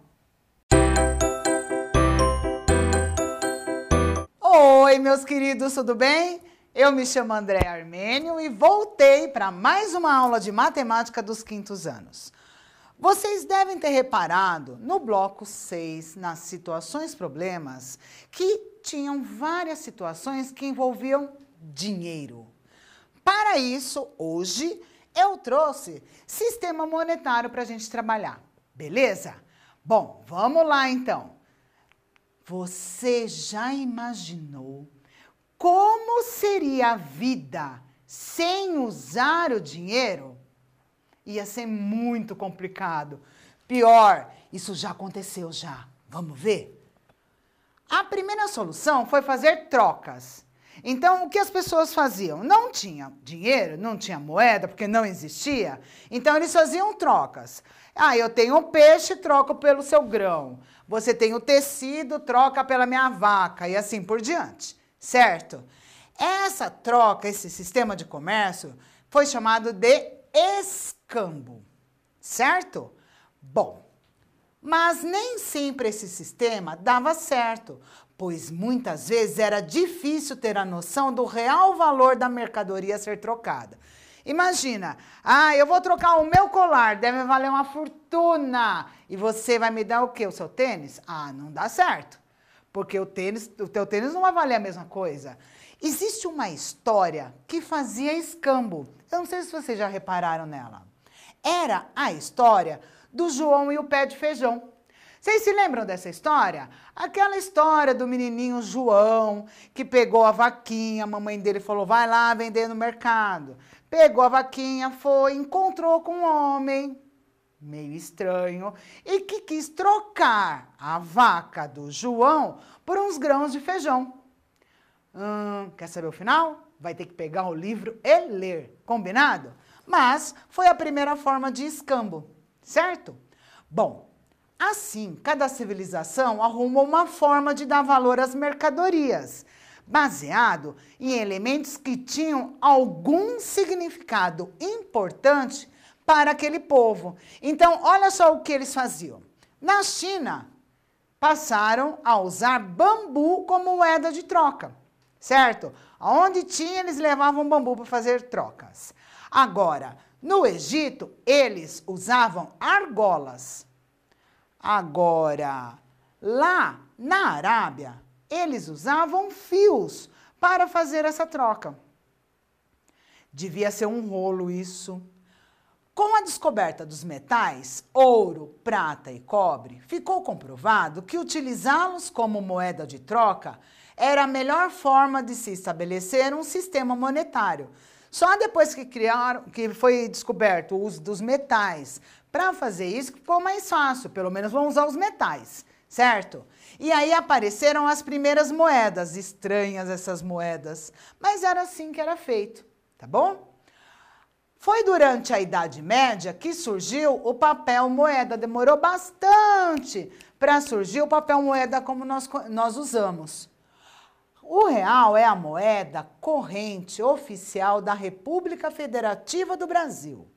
Oi, meus queridos, tudo bem? Eu me chamo André Armênio e voltei para mais uma aula de matemática dos quintos anos. Vocês devem ter reparado no bloco 6, nas situações problemas, que tinham várias situações que envolviam dinheiro. Para isso, hoje, eu trouxe sistema monetário para a gente trabalhar, beleza? Bom, vamos lá então. Você já imaginou como seria a vida sem usar o dinheiro? Ia ser muito complicado. Pior, isso já aconteceu já. Vamos ver? A primeira solução foi fazer trocas. Então, o que as pessoas faziam? Não tinha dinheiro, não tinha moeda, porque não existia. Então, eles faziam trocas. Ah, eu tenho um peixe, troco pelo seu grão. Você tem o tecido, troca pela minha vaca e assim por diante, certo? Essa troca, esse sistema de comércio, foi chamado de escambo, certo? Bom, mas nem sempre esse sistema dava certo, pois muitas vezes era difícil ter a noção do real valor da mercadoria a ser trocada. Imagina, ah, eu vou trocar o meu colar, deve valer uma fortuna. E você vai me dar o quê? O seu tênis? Ah, não dá certo. Porque o tênis, o teu tênis não vai valer a mesma coisa. Existe uma história que fazia escambo. Eu não sei se vocês já repararam nela. Era a história do João e o pé de feijão. Vocês se lembram dessa história? Aquela história do menininho João que pegou a vaquinha, a mamãe dele falou: vai lá vender no mercado. Pegou a vaquinha, foi, encontrou com um homem meio estranho e que quis trocar a vaca do João por uns grãos de feijão. Hum, quer saber o final? Vai ter que pegar o livro e ler, combinado? Mas foi a primeira forma de escambo, certo? Bom, Assim, cada civilização arrumou uma forma de dar valor às mercadorias, baseado em elementos que tinham algum significado importante para aquele povo. Então, olha só o que eles faziam. Na China, passaram a usar bambu como moeda de troca, certo? Aonde tinha, eles levavam bambu para fazer trocas. Agora, no Egito, eles usavam argolas. Agora, lá na Arábia, eles usavam fios para fazer essa troca. Devia ser um rolo isso. Com a descoberta dos metais, ouro, prata e cobre, ficou comprovado que utilizá-los como moeda de troca era a melhor forma de se estabelecer um sistema monetário. Só depois que criaram, que foi descoberto o uso dos metais para fazer isso ficou mais fácil, pelo menos vão usar os metais, certo? E aí apareceram as primeiras moedas, estranhas essas moedas, mas era assim que era feito, tá bom? Foi durante a Idade Média que surgiu o papel moeda, demorou bastante para surgir o papel moeda como nós, nós usamos. O real é a moeda corrente oficial da República Federativa do Brasil.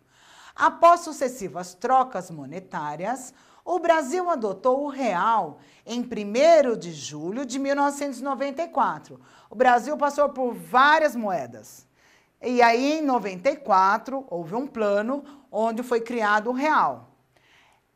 Após sucessivas trocas monetárias, o Brasil adotou o real em 1 de julho de 1994. O Brasil passou por várias moedas. E aí, em 94, houve um plano onde foi criado o real.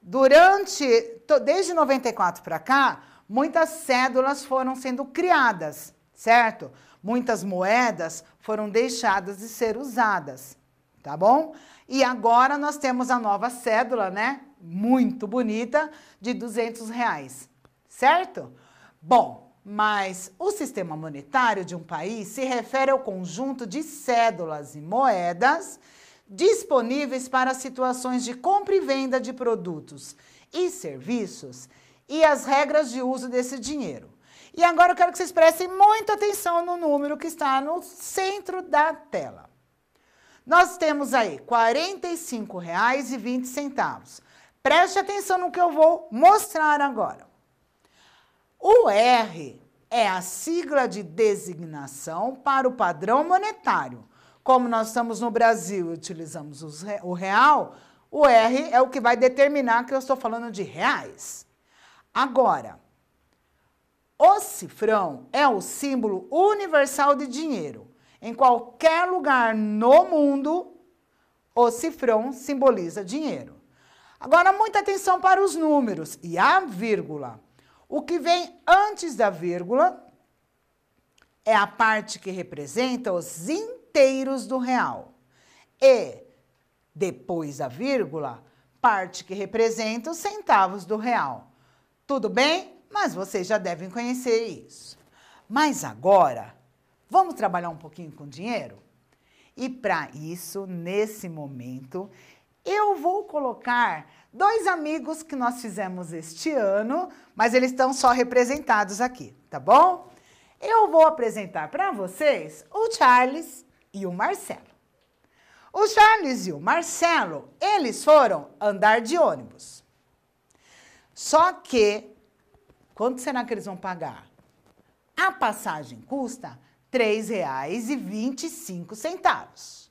Durante, desde 94 para cá, muitas cédulas foram sendo criadas, certo? Muitas moedas foram deixadas de ser usadas, tá bom? E agora nós temos a nova cédula, né? Muito bonita, de 200 reais, certo? Bom, mas o sistema monetário de um país se refere ao conjunto de cédulas e moedas disponíveis para situações de compra e venda de produtos e serviços e as regras de uso desse dinheiro. E agora eu quero que vocês prestem muita atenção no número que está no centro da tela. Nós temos aí R$ 45,20. Preste atenção no que eu vou mostrar agora. O R é a sigla de designação para o padrão monetário. Como nós estamos no Brasil e utilizamos o real, o R é o que vai determinar que eu estou falando de reais. Agora, o cifrão é o símbolo universal de dinheiro. Em qualquer lugar no mundo, o cifrão simboliza dinheiro. Agora, muita atenção para os números e a vírgula. O que vem antes da vírgula é a parte que representa os inteiros do real. E, depois da vírgula, parte que representa os centavos do real. Tudo bem? Mas vocês já devem conhecer isso. Mas agora Vamos trabalhar um pouquinho com dinheiro? E para isso, nesse momento, eu vou colocar dois amigos que nós fizemos este ano, mas eles estão só representados aqui, tá bom? Eu vou apresentar para vocês o Charles e o Marcelo. O Charles e o Marcelo, eles foram andar de ônibus. Só que, quanto será que eles vão pagar? A passagem custa R$ 3,25.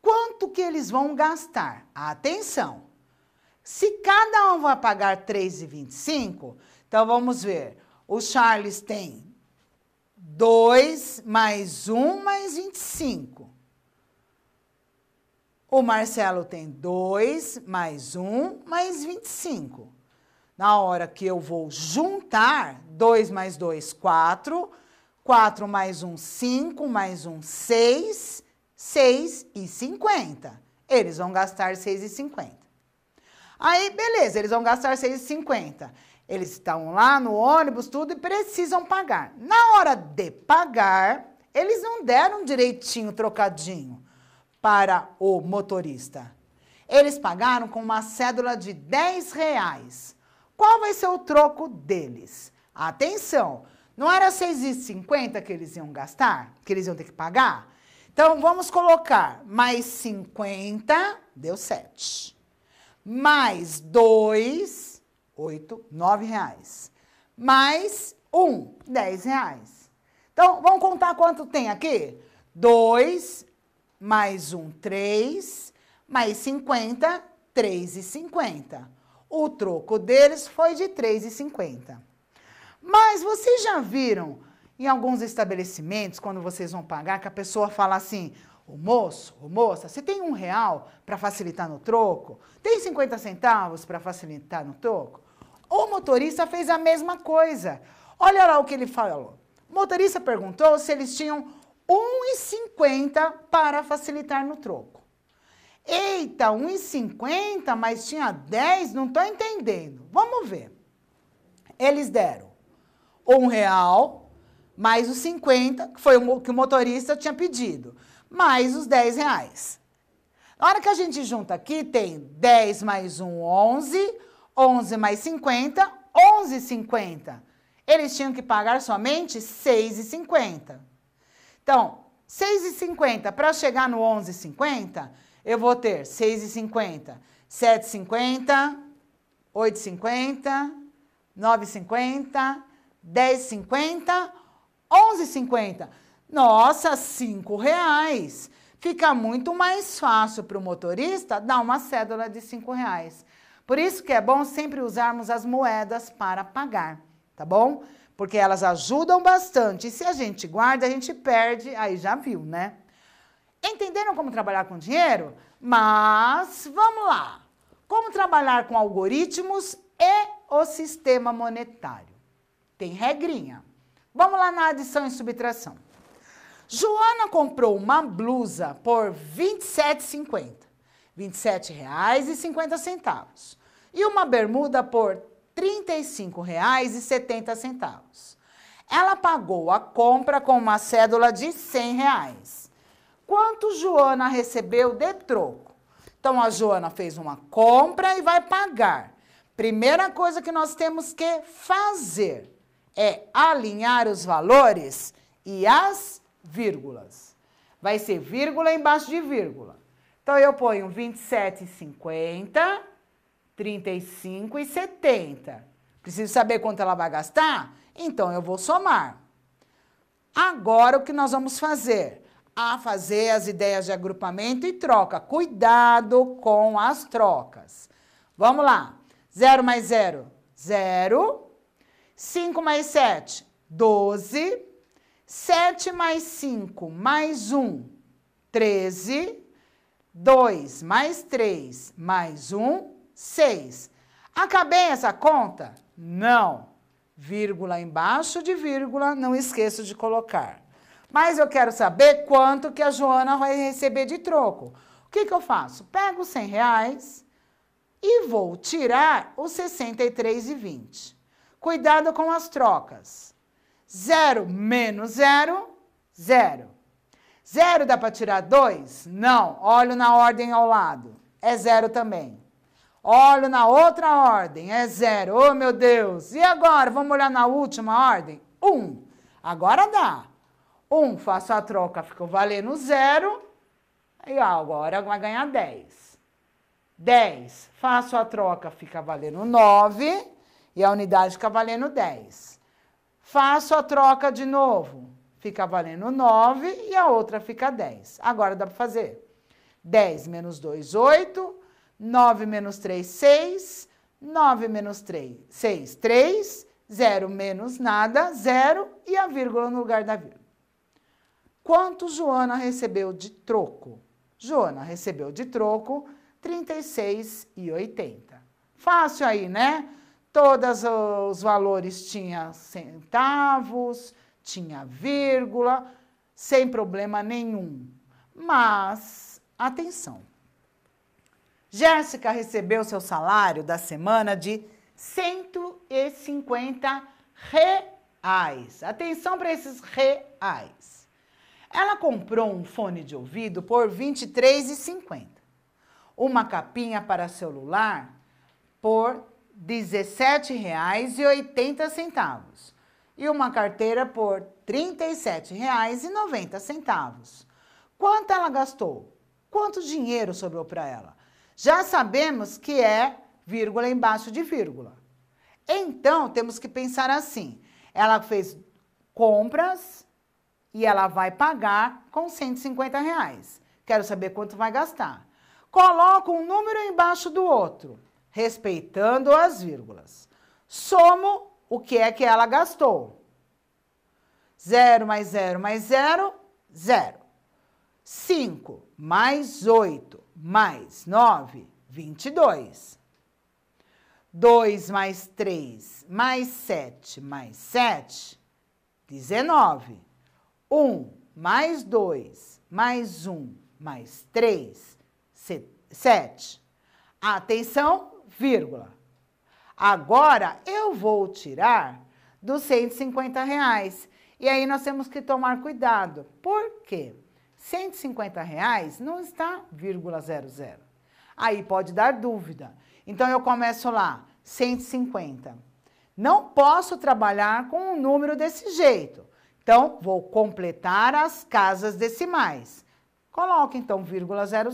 Quanto que eles vão gastar? Atenção! Se cada um vai pagar R$ 3,25, então vamos ver. O Charles tem 2 mais 1 mais 25. O Marcelo tem 2 mais 1 mais 25. Na hora que eu vou juntar, 2 mais 2, 4 4 mais 1, 5, mais 1, 6, 6 e 50. Eles vão gastar 6 e 50. Aí, beleza, eles vão gastar 6 e 50. Eles estão lá no ônibus, tudo, e precisam pagar. Na hora de pagar, eles não deram direitinho trocadinho para o motorista. Eles pagaram com uma cédula de 10 reais. Qual vai ser o troco deles? Atenção! Não era 6,50 que eles iam gastar? Que eles iam ter que pagar? Então, vamos colocar mais 50, deu 7. Mais 2, 8, 9 reais. Mais 1, 10 reais. Então, vamos contar quanto tem aqui? 2, mais 1, 3, mais 50, 3,50. O troco deles foi de 3,50. Mas vocês já viram em alguns estabelecimentos, quando vocês vão pagar, que a pessoa fala assim: o moço, moça, você tem um real para facilitar no troco? Tem 50 centavos para facilitar no troco? O motorista fez a mesma coisa. Olha lá o que ele falou. O motorista perguntou se eles tinham 1,50 para facilitar no troco. Eita, 1,50, mas tinha 10? Não estou entendendo. Vamos ver. Eles deram um real, mais os 50, que foi o que o motorista tinha pedido, mais os 10 reais. Na hora que a gente junta aqui, tem 10 mais 1, 11, 11 mais 50, 11,50. Eles tinham que pagar somente 6,50. Então, 6,50 para chegar no 11,50, eu vou ter 6,50, 7,50, 8,50, 9,50, 10,50, 11,50. Nossa, cinco reais. Fica muito mais fácil para o motorista dar uma cédula de cinco reais. Por isso que é bom sempre usarmos as moedas para pagar, tá bom? Porque elas ajudam bastante. E se a gente guarda, a gente perde, aí já viu, né? Entenderam como trabalhar com dinheiro? Mas vamos lá. Como trabalhar com algoritmos e o sistema monetário? Tem regrinha. Vamos lá na adição e subtração. Joana comprou uma blusa por R$ 27,50. R$ 27,50. E uma bermuda por R$ 35,70. Ela pagou a compra com uma cédula de R$ 100. Reais. Quanto Joana recebeu de troco? Então a Joana fez uma compra e vai pagar. Primeira coisa que nós temos que fazer é alinhar os valores e as vírgulas. Vai ser vírgula embaixo de vírgula. Então eu ponho 27 e 50, 35 e 70. Preciso saber quanto ela vai gastar? Então eu vou somar. Agora o que nós vamos fazer? A fazer as ideias de agrupamento e troca. Cuidado com as trocas. Vamos lá. 0 mais 0, 0. 5 mais 7, 12. 7 mais 5 mais 1, 13. 2 mais 3 mais 1, 6. Acabei essa conta? Não. Vírgula embaixo de vírgula, não esqueço de colocar. Mas eu quero saber quanto que a Joana vai receber de troco. O que, que eu faço? Pego 100 reais e vou tirar os 63,20. Cuidado com as trocas. Zero menos zero, zero. Zero dá para tirar dois? Não. Olho na ordem ao lado. É zero também. Olho na outra ordem. É zero. Oh, meu Deus. E agora? Vamos olhar na última ordem? Um. Agora dá. Um, faço a troca, ficou valendo zero. E agora vai ganhar 10. 10, faço a troca, fica valendo 9. E a unidade fica valendo 10. Faço a troca de novo. Fica valendo 9 e a outra fica 10. Agora dá para fazer. 10 menos 2, 8. 9 menos 3, 6. 9 menos 3, 6, 3. 0 menos nada, 0. E a vírgula no lugar da vírgula. Quanto Joana recebeu de troco? Joana recebeu de troco 36,80. Fácil aí, né? Todos os valores tinha centavos, tinha vírgula, sem problema nenhum. Mas, atenção. Jéssica recebeu seu salário da semana de 150 reais. Atenção para esses reais. Ela comprou um fone de ouvido por R$ 23,50. Uma capinha para celular por R$ 17,80 e uma carteira por R$ 37,90. Quanto ela gastou? Quanto dinheiro sobrou para ela? Já sabemos que é vírgula embaixo de vírgula. Então, temos que pensar assim. Ela fez compras e ela vai pagar com 150 150,00. Quero saber quanto vai gastar. Coloca um número embaixo do outro respeitando as vírgulas. Somo o que é que ela gastou. Zero mais zero mais zero zero. 5 mais 8 mais 9, 22. 2 mais 3 mais 7 mais 7, 19. 1 mais 2 mais 1 mais 3, 7. Atenção, vírgula. Agora eu vou tirar dos 150 reais. E aí nós temos que tomar cuidado. Por quê? 150 reais não está vírgula zero Aí pode dar dúvida. Então eu começo lá, 150. Não posso trabalhar com um número desse jeito. Então, vou completar as casas decimais. Coloque então vírgula zero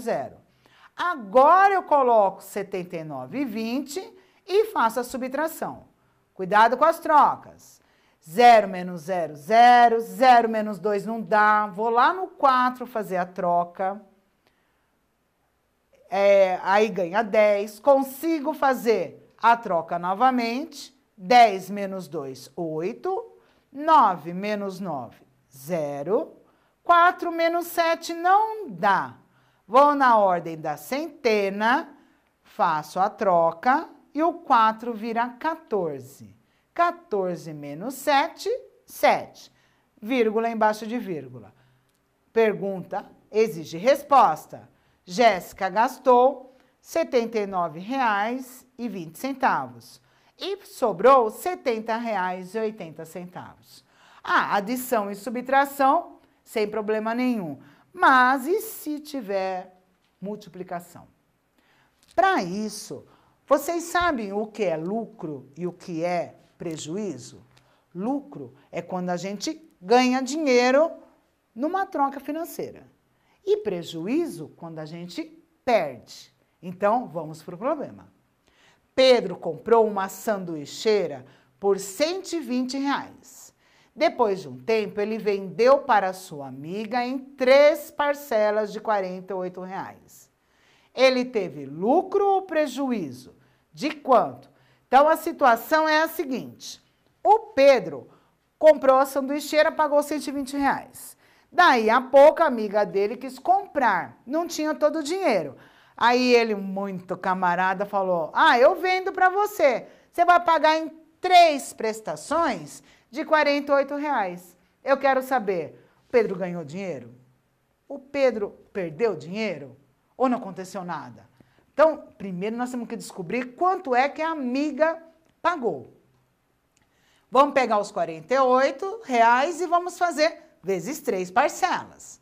Agora eu coloco 79,20 e e faço a subtração. Cuidado com as trocas. 0 menos 0, 0. 0 menos 2 não dá. Vou lá no 4 fazer a troca. É, aí ganha 10. Consigo fazer a troca novamente. 10 menos 2, 8. 9 menos 9, 0. 4 menos 7 não dá. Vou na ordem da centena, faço a troca e o 4 vira 14. 14 menos 7, 7. Vírgula embaixo de vírgula. Pergunta exige resposta. Jéssica gastou R$ 79,20 e sobrou R$ 70,80. Ah, adição e subtração, sem problema nenhum. Mas e se tiver multiplicação? Para isso, vocês sabem o que é lucro e o que é prejuízo? Lucro é quando a gente ganha dinheiro numa troca financeira. E prejuízo quando a gente perde. Então, vamos para o problema. Pedro comprou uma sanduicheira por 120 reais. Depois de um tempo, ele vendeu para sua amiga em três parcelas de 48 reais. Ele teve lucro ou prejuízo? De quanto? Então a situação é a seguinte: o Pedro comprou a sanduicheira, pagou 120 reais. Daí a pouco a amiga dele quis comprar, não tinha todo o dinheiro. Aí ele, muito camarada, falou: Ah, eu vendo para você. Você vai pagar em três prestações? de 48 reais. Eu quero saber, o Pedro ganhou dinheiro? O Pedro perdeu dinheiro? Ou não aconteceu nada? Então, primeiro nós temos que descobrir quanto é que a amiga pagou. Vamos pegar os 48 reais e vamos fazer vezes três parcelas.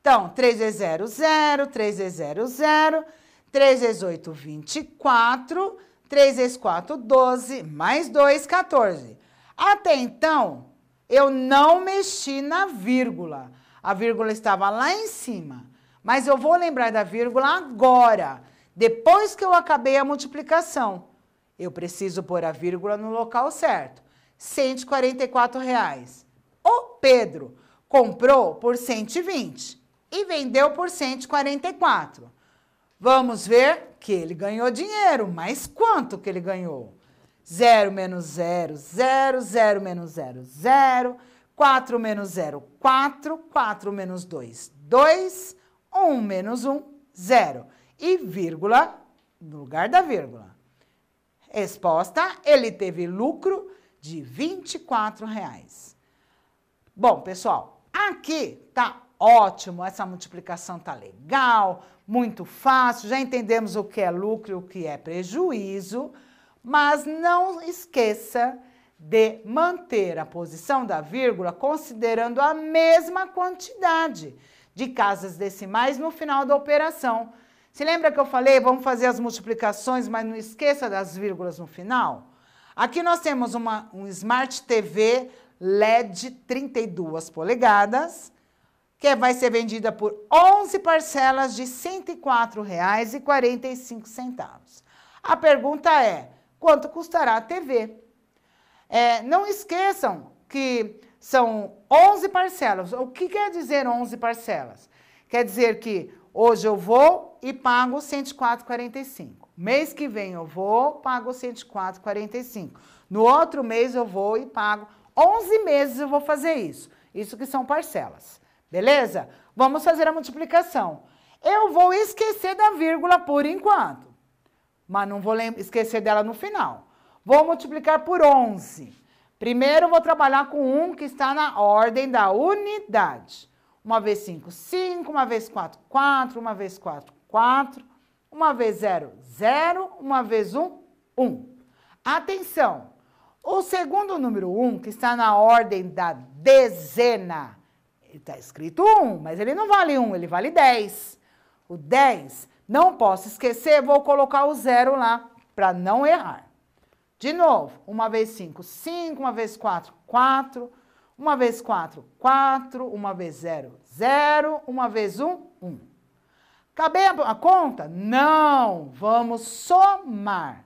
Então, 3 vezes 0, 0, 3 vezes 0, 0, 3 vezes 8, 24, 3 vezes 4, 12, mais 2, 14. Até então, eu não mexi na vírgula. A vírgula estava lá em cima. Mas eu vou lembrar da vírgula agora, depois que eu acabei a multiplicação. Eu preciso pôr a vírgula no local certo. R$ 144. Reais. O Pedro comprou por 120 e vendeu por 144. Vamos ver que ele ganhou dinheiro, mas quanto que ele ganhou? 0 menos 0, 0, 0 menos 0, 0, 4 menos 0, 4, 4 menos 2, 2, 1 menos 1, 0. E vírgula no lugar da vírgula. Resposta, ele teve lucro de 24 reais. Bom, pessoal, aqui tá ótimo, essa multiplicação tá legal, muito fácil, já entendemos o que é lucro e o que é prejuízo mas não esqueça de manter a posição da vírgula considerando a mesma quantidade de casas decimais no final da operação. Se lembra que eu falei, vamos fazer as multiplicações, mas não esqueça das vírgulas no final? Aqui nós temos uma, um Smart TV LED 32 polegadas, que vai ser vendida por 11 parcelas de R$ 104,45. A pergunta é, quanto custará a TV. É, não esqueçam que são 11 parcelas. O que quer dizer 11 parcelas? Quer dizer que hoje eu vou e pago 104,45. Mês que vem eu vou, pago 104,45. No outro mês eu vou e pago. 11 meses eu vou fazer isso. Isso que são parcelas. Beleza? Vamos fazer a multiplicação. Eu vou esquecer da vírgula por enquanto mas não vou esquecer dela no final. Vou multiplicar por 11. Primeiro, vou trabalhar com 1 que está na ordem da unidade. 1 vez 5, 5. 1 vez 4, 4. 1 vez 4, 4. 1 vez 0, 0. 1 vez 1, 1. Atenção! O segundo número 1, que está na ordem da dezena, está escrito 1, mas ele não vale 1, ele vale 10. O 10 não posso esquecer, vou colocar o zero lá para não errar. De novo, uma vez 5, 5, uma vez 4, 4, uma vez 4, 4, uma vez 0, 0, uma vez 1, 1. Um. Acabei a conta? Não, vamos somar.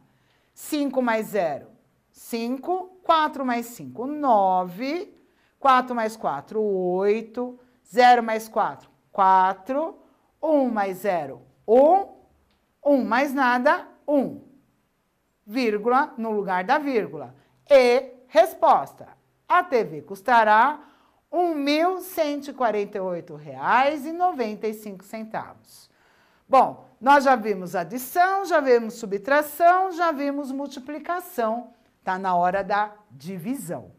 5 mais 0, 5, 4 mais 5, 9, 4 mais 4, 8, 0 mais 4, 4, 1 mais 0, 4. Um, um mais nada, um. Vírgula no lugar da vírgula. E resposta. A TV custará R$ 1.148,95. Bom, nós já vimos adição, já vimos subtração, já vimos multiplicação. Está na hora da divisão.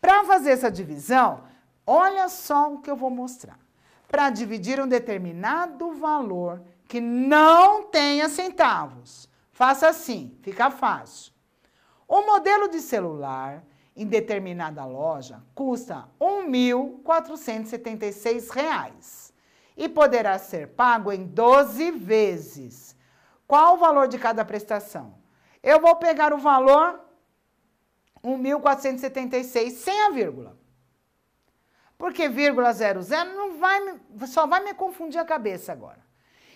Para fazer essa divisão, olha só o que eu vou mostrar. Para dividir um determinado valor que não tenha centavos. Faça assim, fica fácil. O modelo de celular em determinada loja custa R$ 1.476 e poderá ser pago em 12 vezes. Qual o valor de cada prestação? Eu vou pegar o valor 1.476 sem a vírgula. Porque vírgula 00 não vai, só vai me confundir a cabeça agora.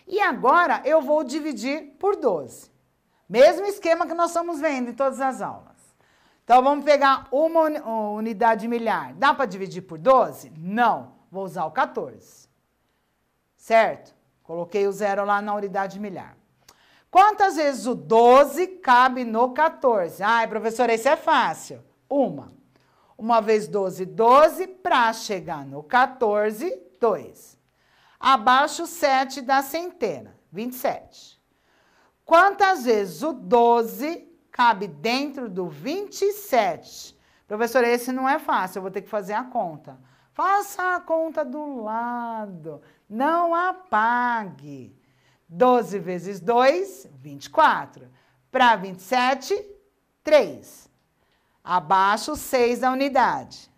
E agora eu vou dividir por 12. Mesmo esquema que nós estamos vendo em todas as aulas. Então vamos pegar uma unidade milhar. Dá para dividir por 12? Não, vou usar o 14. Certo? Coloquei o zero lá na unidade milhar. Quantas vezes o 12 cabe no 14? Ai, professora, isso é fácil. Uma. Uma vez 12, 12. Para chegar no 14, 2 abaixo 7 da centena, 27. Quantas vezes o 12 cabe dentro do 27? Professor, esse não é fácil, eu vou ter que fazer a conta. Faça a conta do lado, não apague. 12 vezes 2, 24. Para 27, 3. Abaixo 6 da unidade.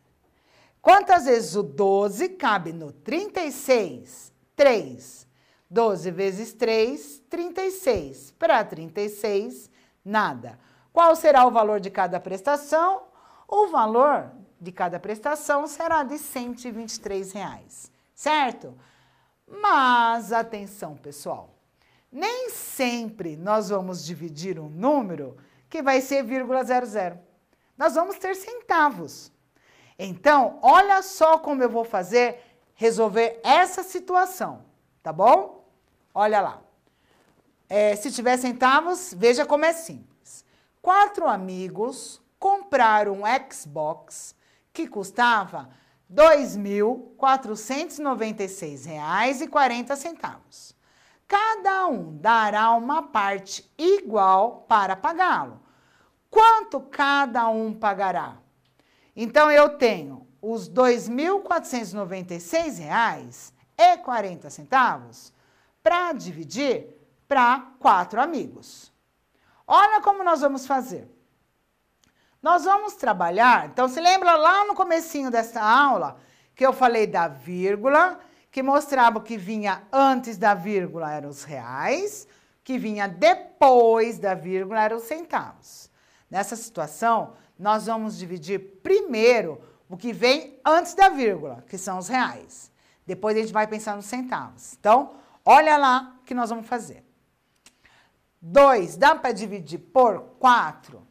Quantas vezes o 12 cabe no 36? 3. 12 vezes 3, 36. Para 36, nada. Qual será o valor de cada prestação? O valor de cada prestação será de R$ 123, reais, certo? Mas atenção, pessoal. Nem sempre nós vamos dividir um número que vai ser vírgula zero zero. Nós vamos ter centavos. Então, olha só como eu vou fazer resolver essa situação, tá bom? Olha lá. É, se tiver centavos, veja como é simples. Quatro amigos compraram um Xbox que custava R$ 2.496,40. Cada um dará uma parte igual para pagá-lo. Quanto cada um pagará? Então eu tenho os R$ 2.496,40 para dividir para quatro amigos. Olha como nós vamos fazer. Nós vamos trabalhar, então se lembra lá no comecinho dessa aula que eu falei da vírgula, que mostrava que vinha antes da vírgula eram os reais, que vinha depois da vírgula eram os centavos. Nessa situação, nós vamos dividir primeiro o que vem antes da vírgula, que são os reais. Depois a gente vai pensar nos centavos. Então, olha lá o que nós vamos fazer. 2, dá para dividir por 4?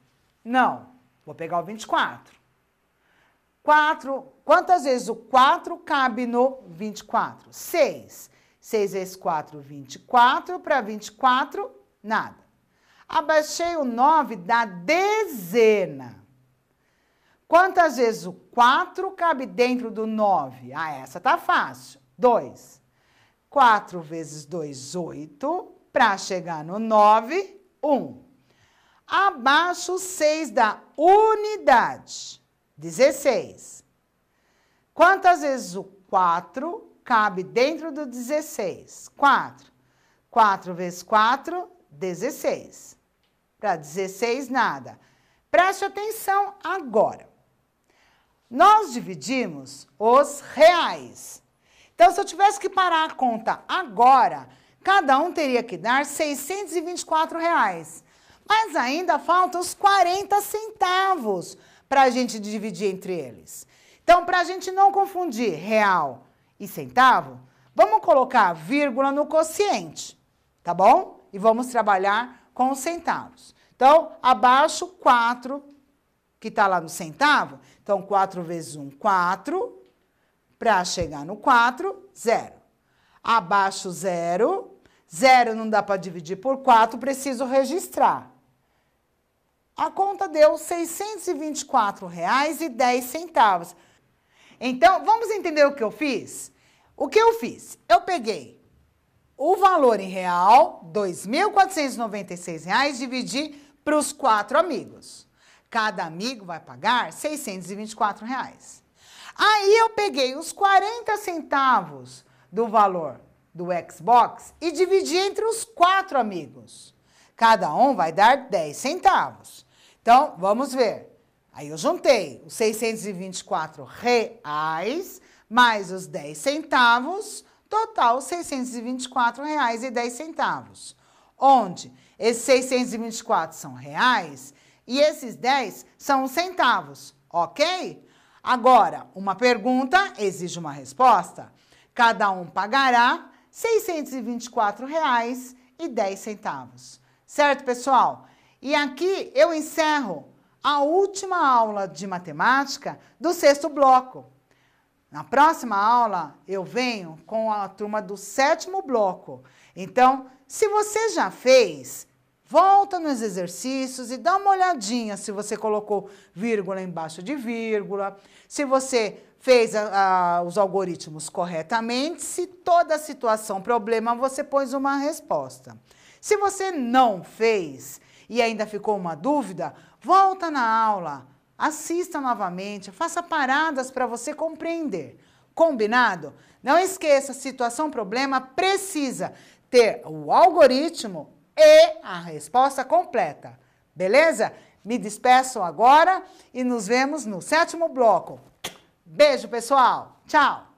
Não, vou pegar o 24. 4, quantas vezes o 4 cabe no 24? 6. 6 vezes 4, 24. Para 24, nada. Abaixei o 9 da dezena. Quantas vezes o 4 cabe dentro do 9? Ah, essa tá fácil. 2. 4 vezes 2, 8. Para chegar no 9, 1. Abaixo 6 da unidade. 16. Quantas vezes o 4 cabe dentro do 16? 4. 4 vezes 4, 16. Para 16, nada. Preste atenção agora. Nós dividimos os reais. Então, se eu tivesse que parar a conta agora, cada um teria que dar 624 reais. Mas ainda faltam os 40 centavos para a gente dividir entre eles. Então, para a gente não confundir real e centavo, vamos colocar vírgula no quociente, tá bom? E vamos trabalhar com os centavos. Então, abaixo 4, que está lá no centavo, então, 4 vezes 1, 4. Para chegar no 4, 0. Abaixo, 0. 0 não dá para dividir por 4, preciso registrar. A conta deu R$ 624,10. Então, vamos entender o que eu fiz? O que eu fiz? Eu peguei o valor em real, R$ 2.496, dividi para os quatro amigos. Cada amigo vai pagar 624 reais. Aí eu peguei os 40 centavos do valor do Xbox e dividi entre os quatro amigos. Cada um vai dar 10 centavos. Então, vamos ver. Aí eu juntei os 624 reais mais os 10 centavos, total 624 reais e 10 centavos. Onde esses 624 são reais e esses 10 são os centavos, ok? Agora, uma pergunta exige uma resposta. Cada um pagará R$ 624,10. Certo, pessoal? E aqui eu encerro a última aula de matemática do sexto bloco. Na próxima aula, eu venho com a turma do sétimo bloco. Então, se você já fez Volta nos exercícios e dá uma olhadinha se você colocou vírgula embaixo de vírgula, se você fez a, a, os algoritmos corretamente, se toda situação problema você pôs uma resposta. Se você não fez e ainda ficou uma dúvida, volta na aula, assista novamente, faça paradas para você compreender. Combinado? Não esqueça, situação problema precisa ter o algoritmo e a resposta completa. Beleza? Me despeço agora e nos vemos no sétimo bloco. Beijo, pessoal! Tchau!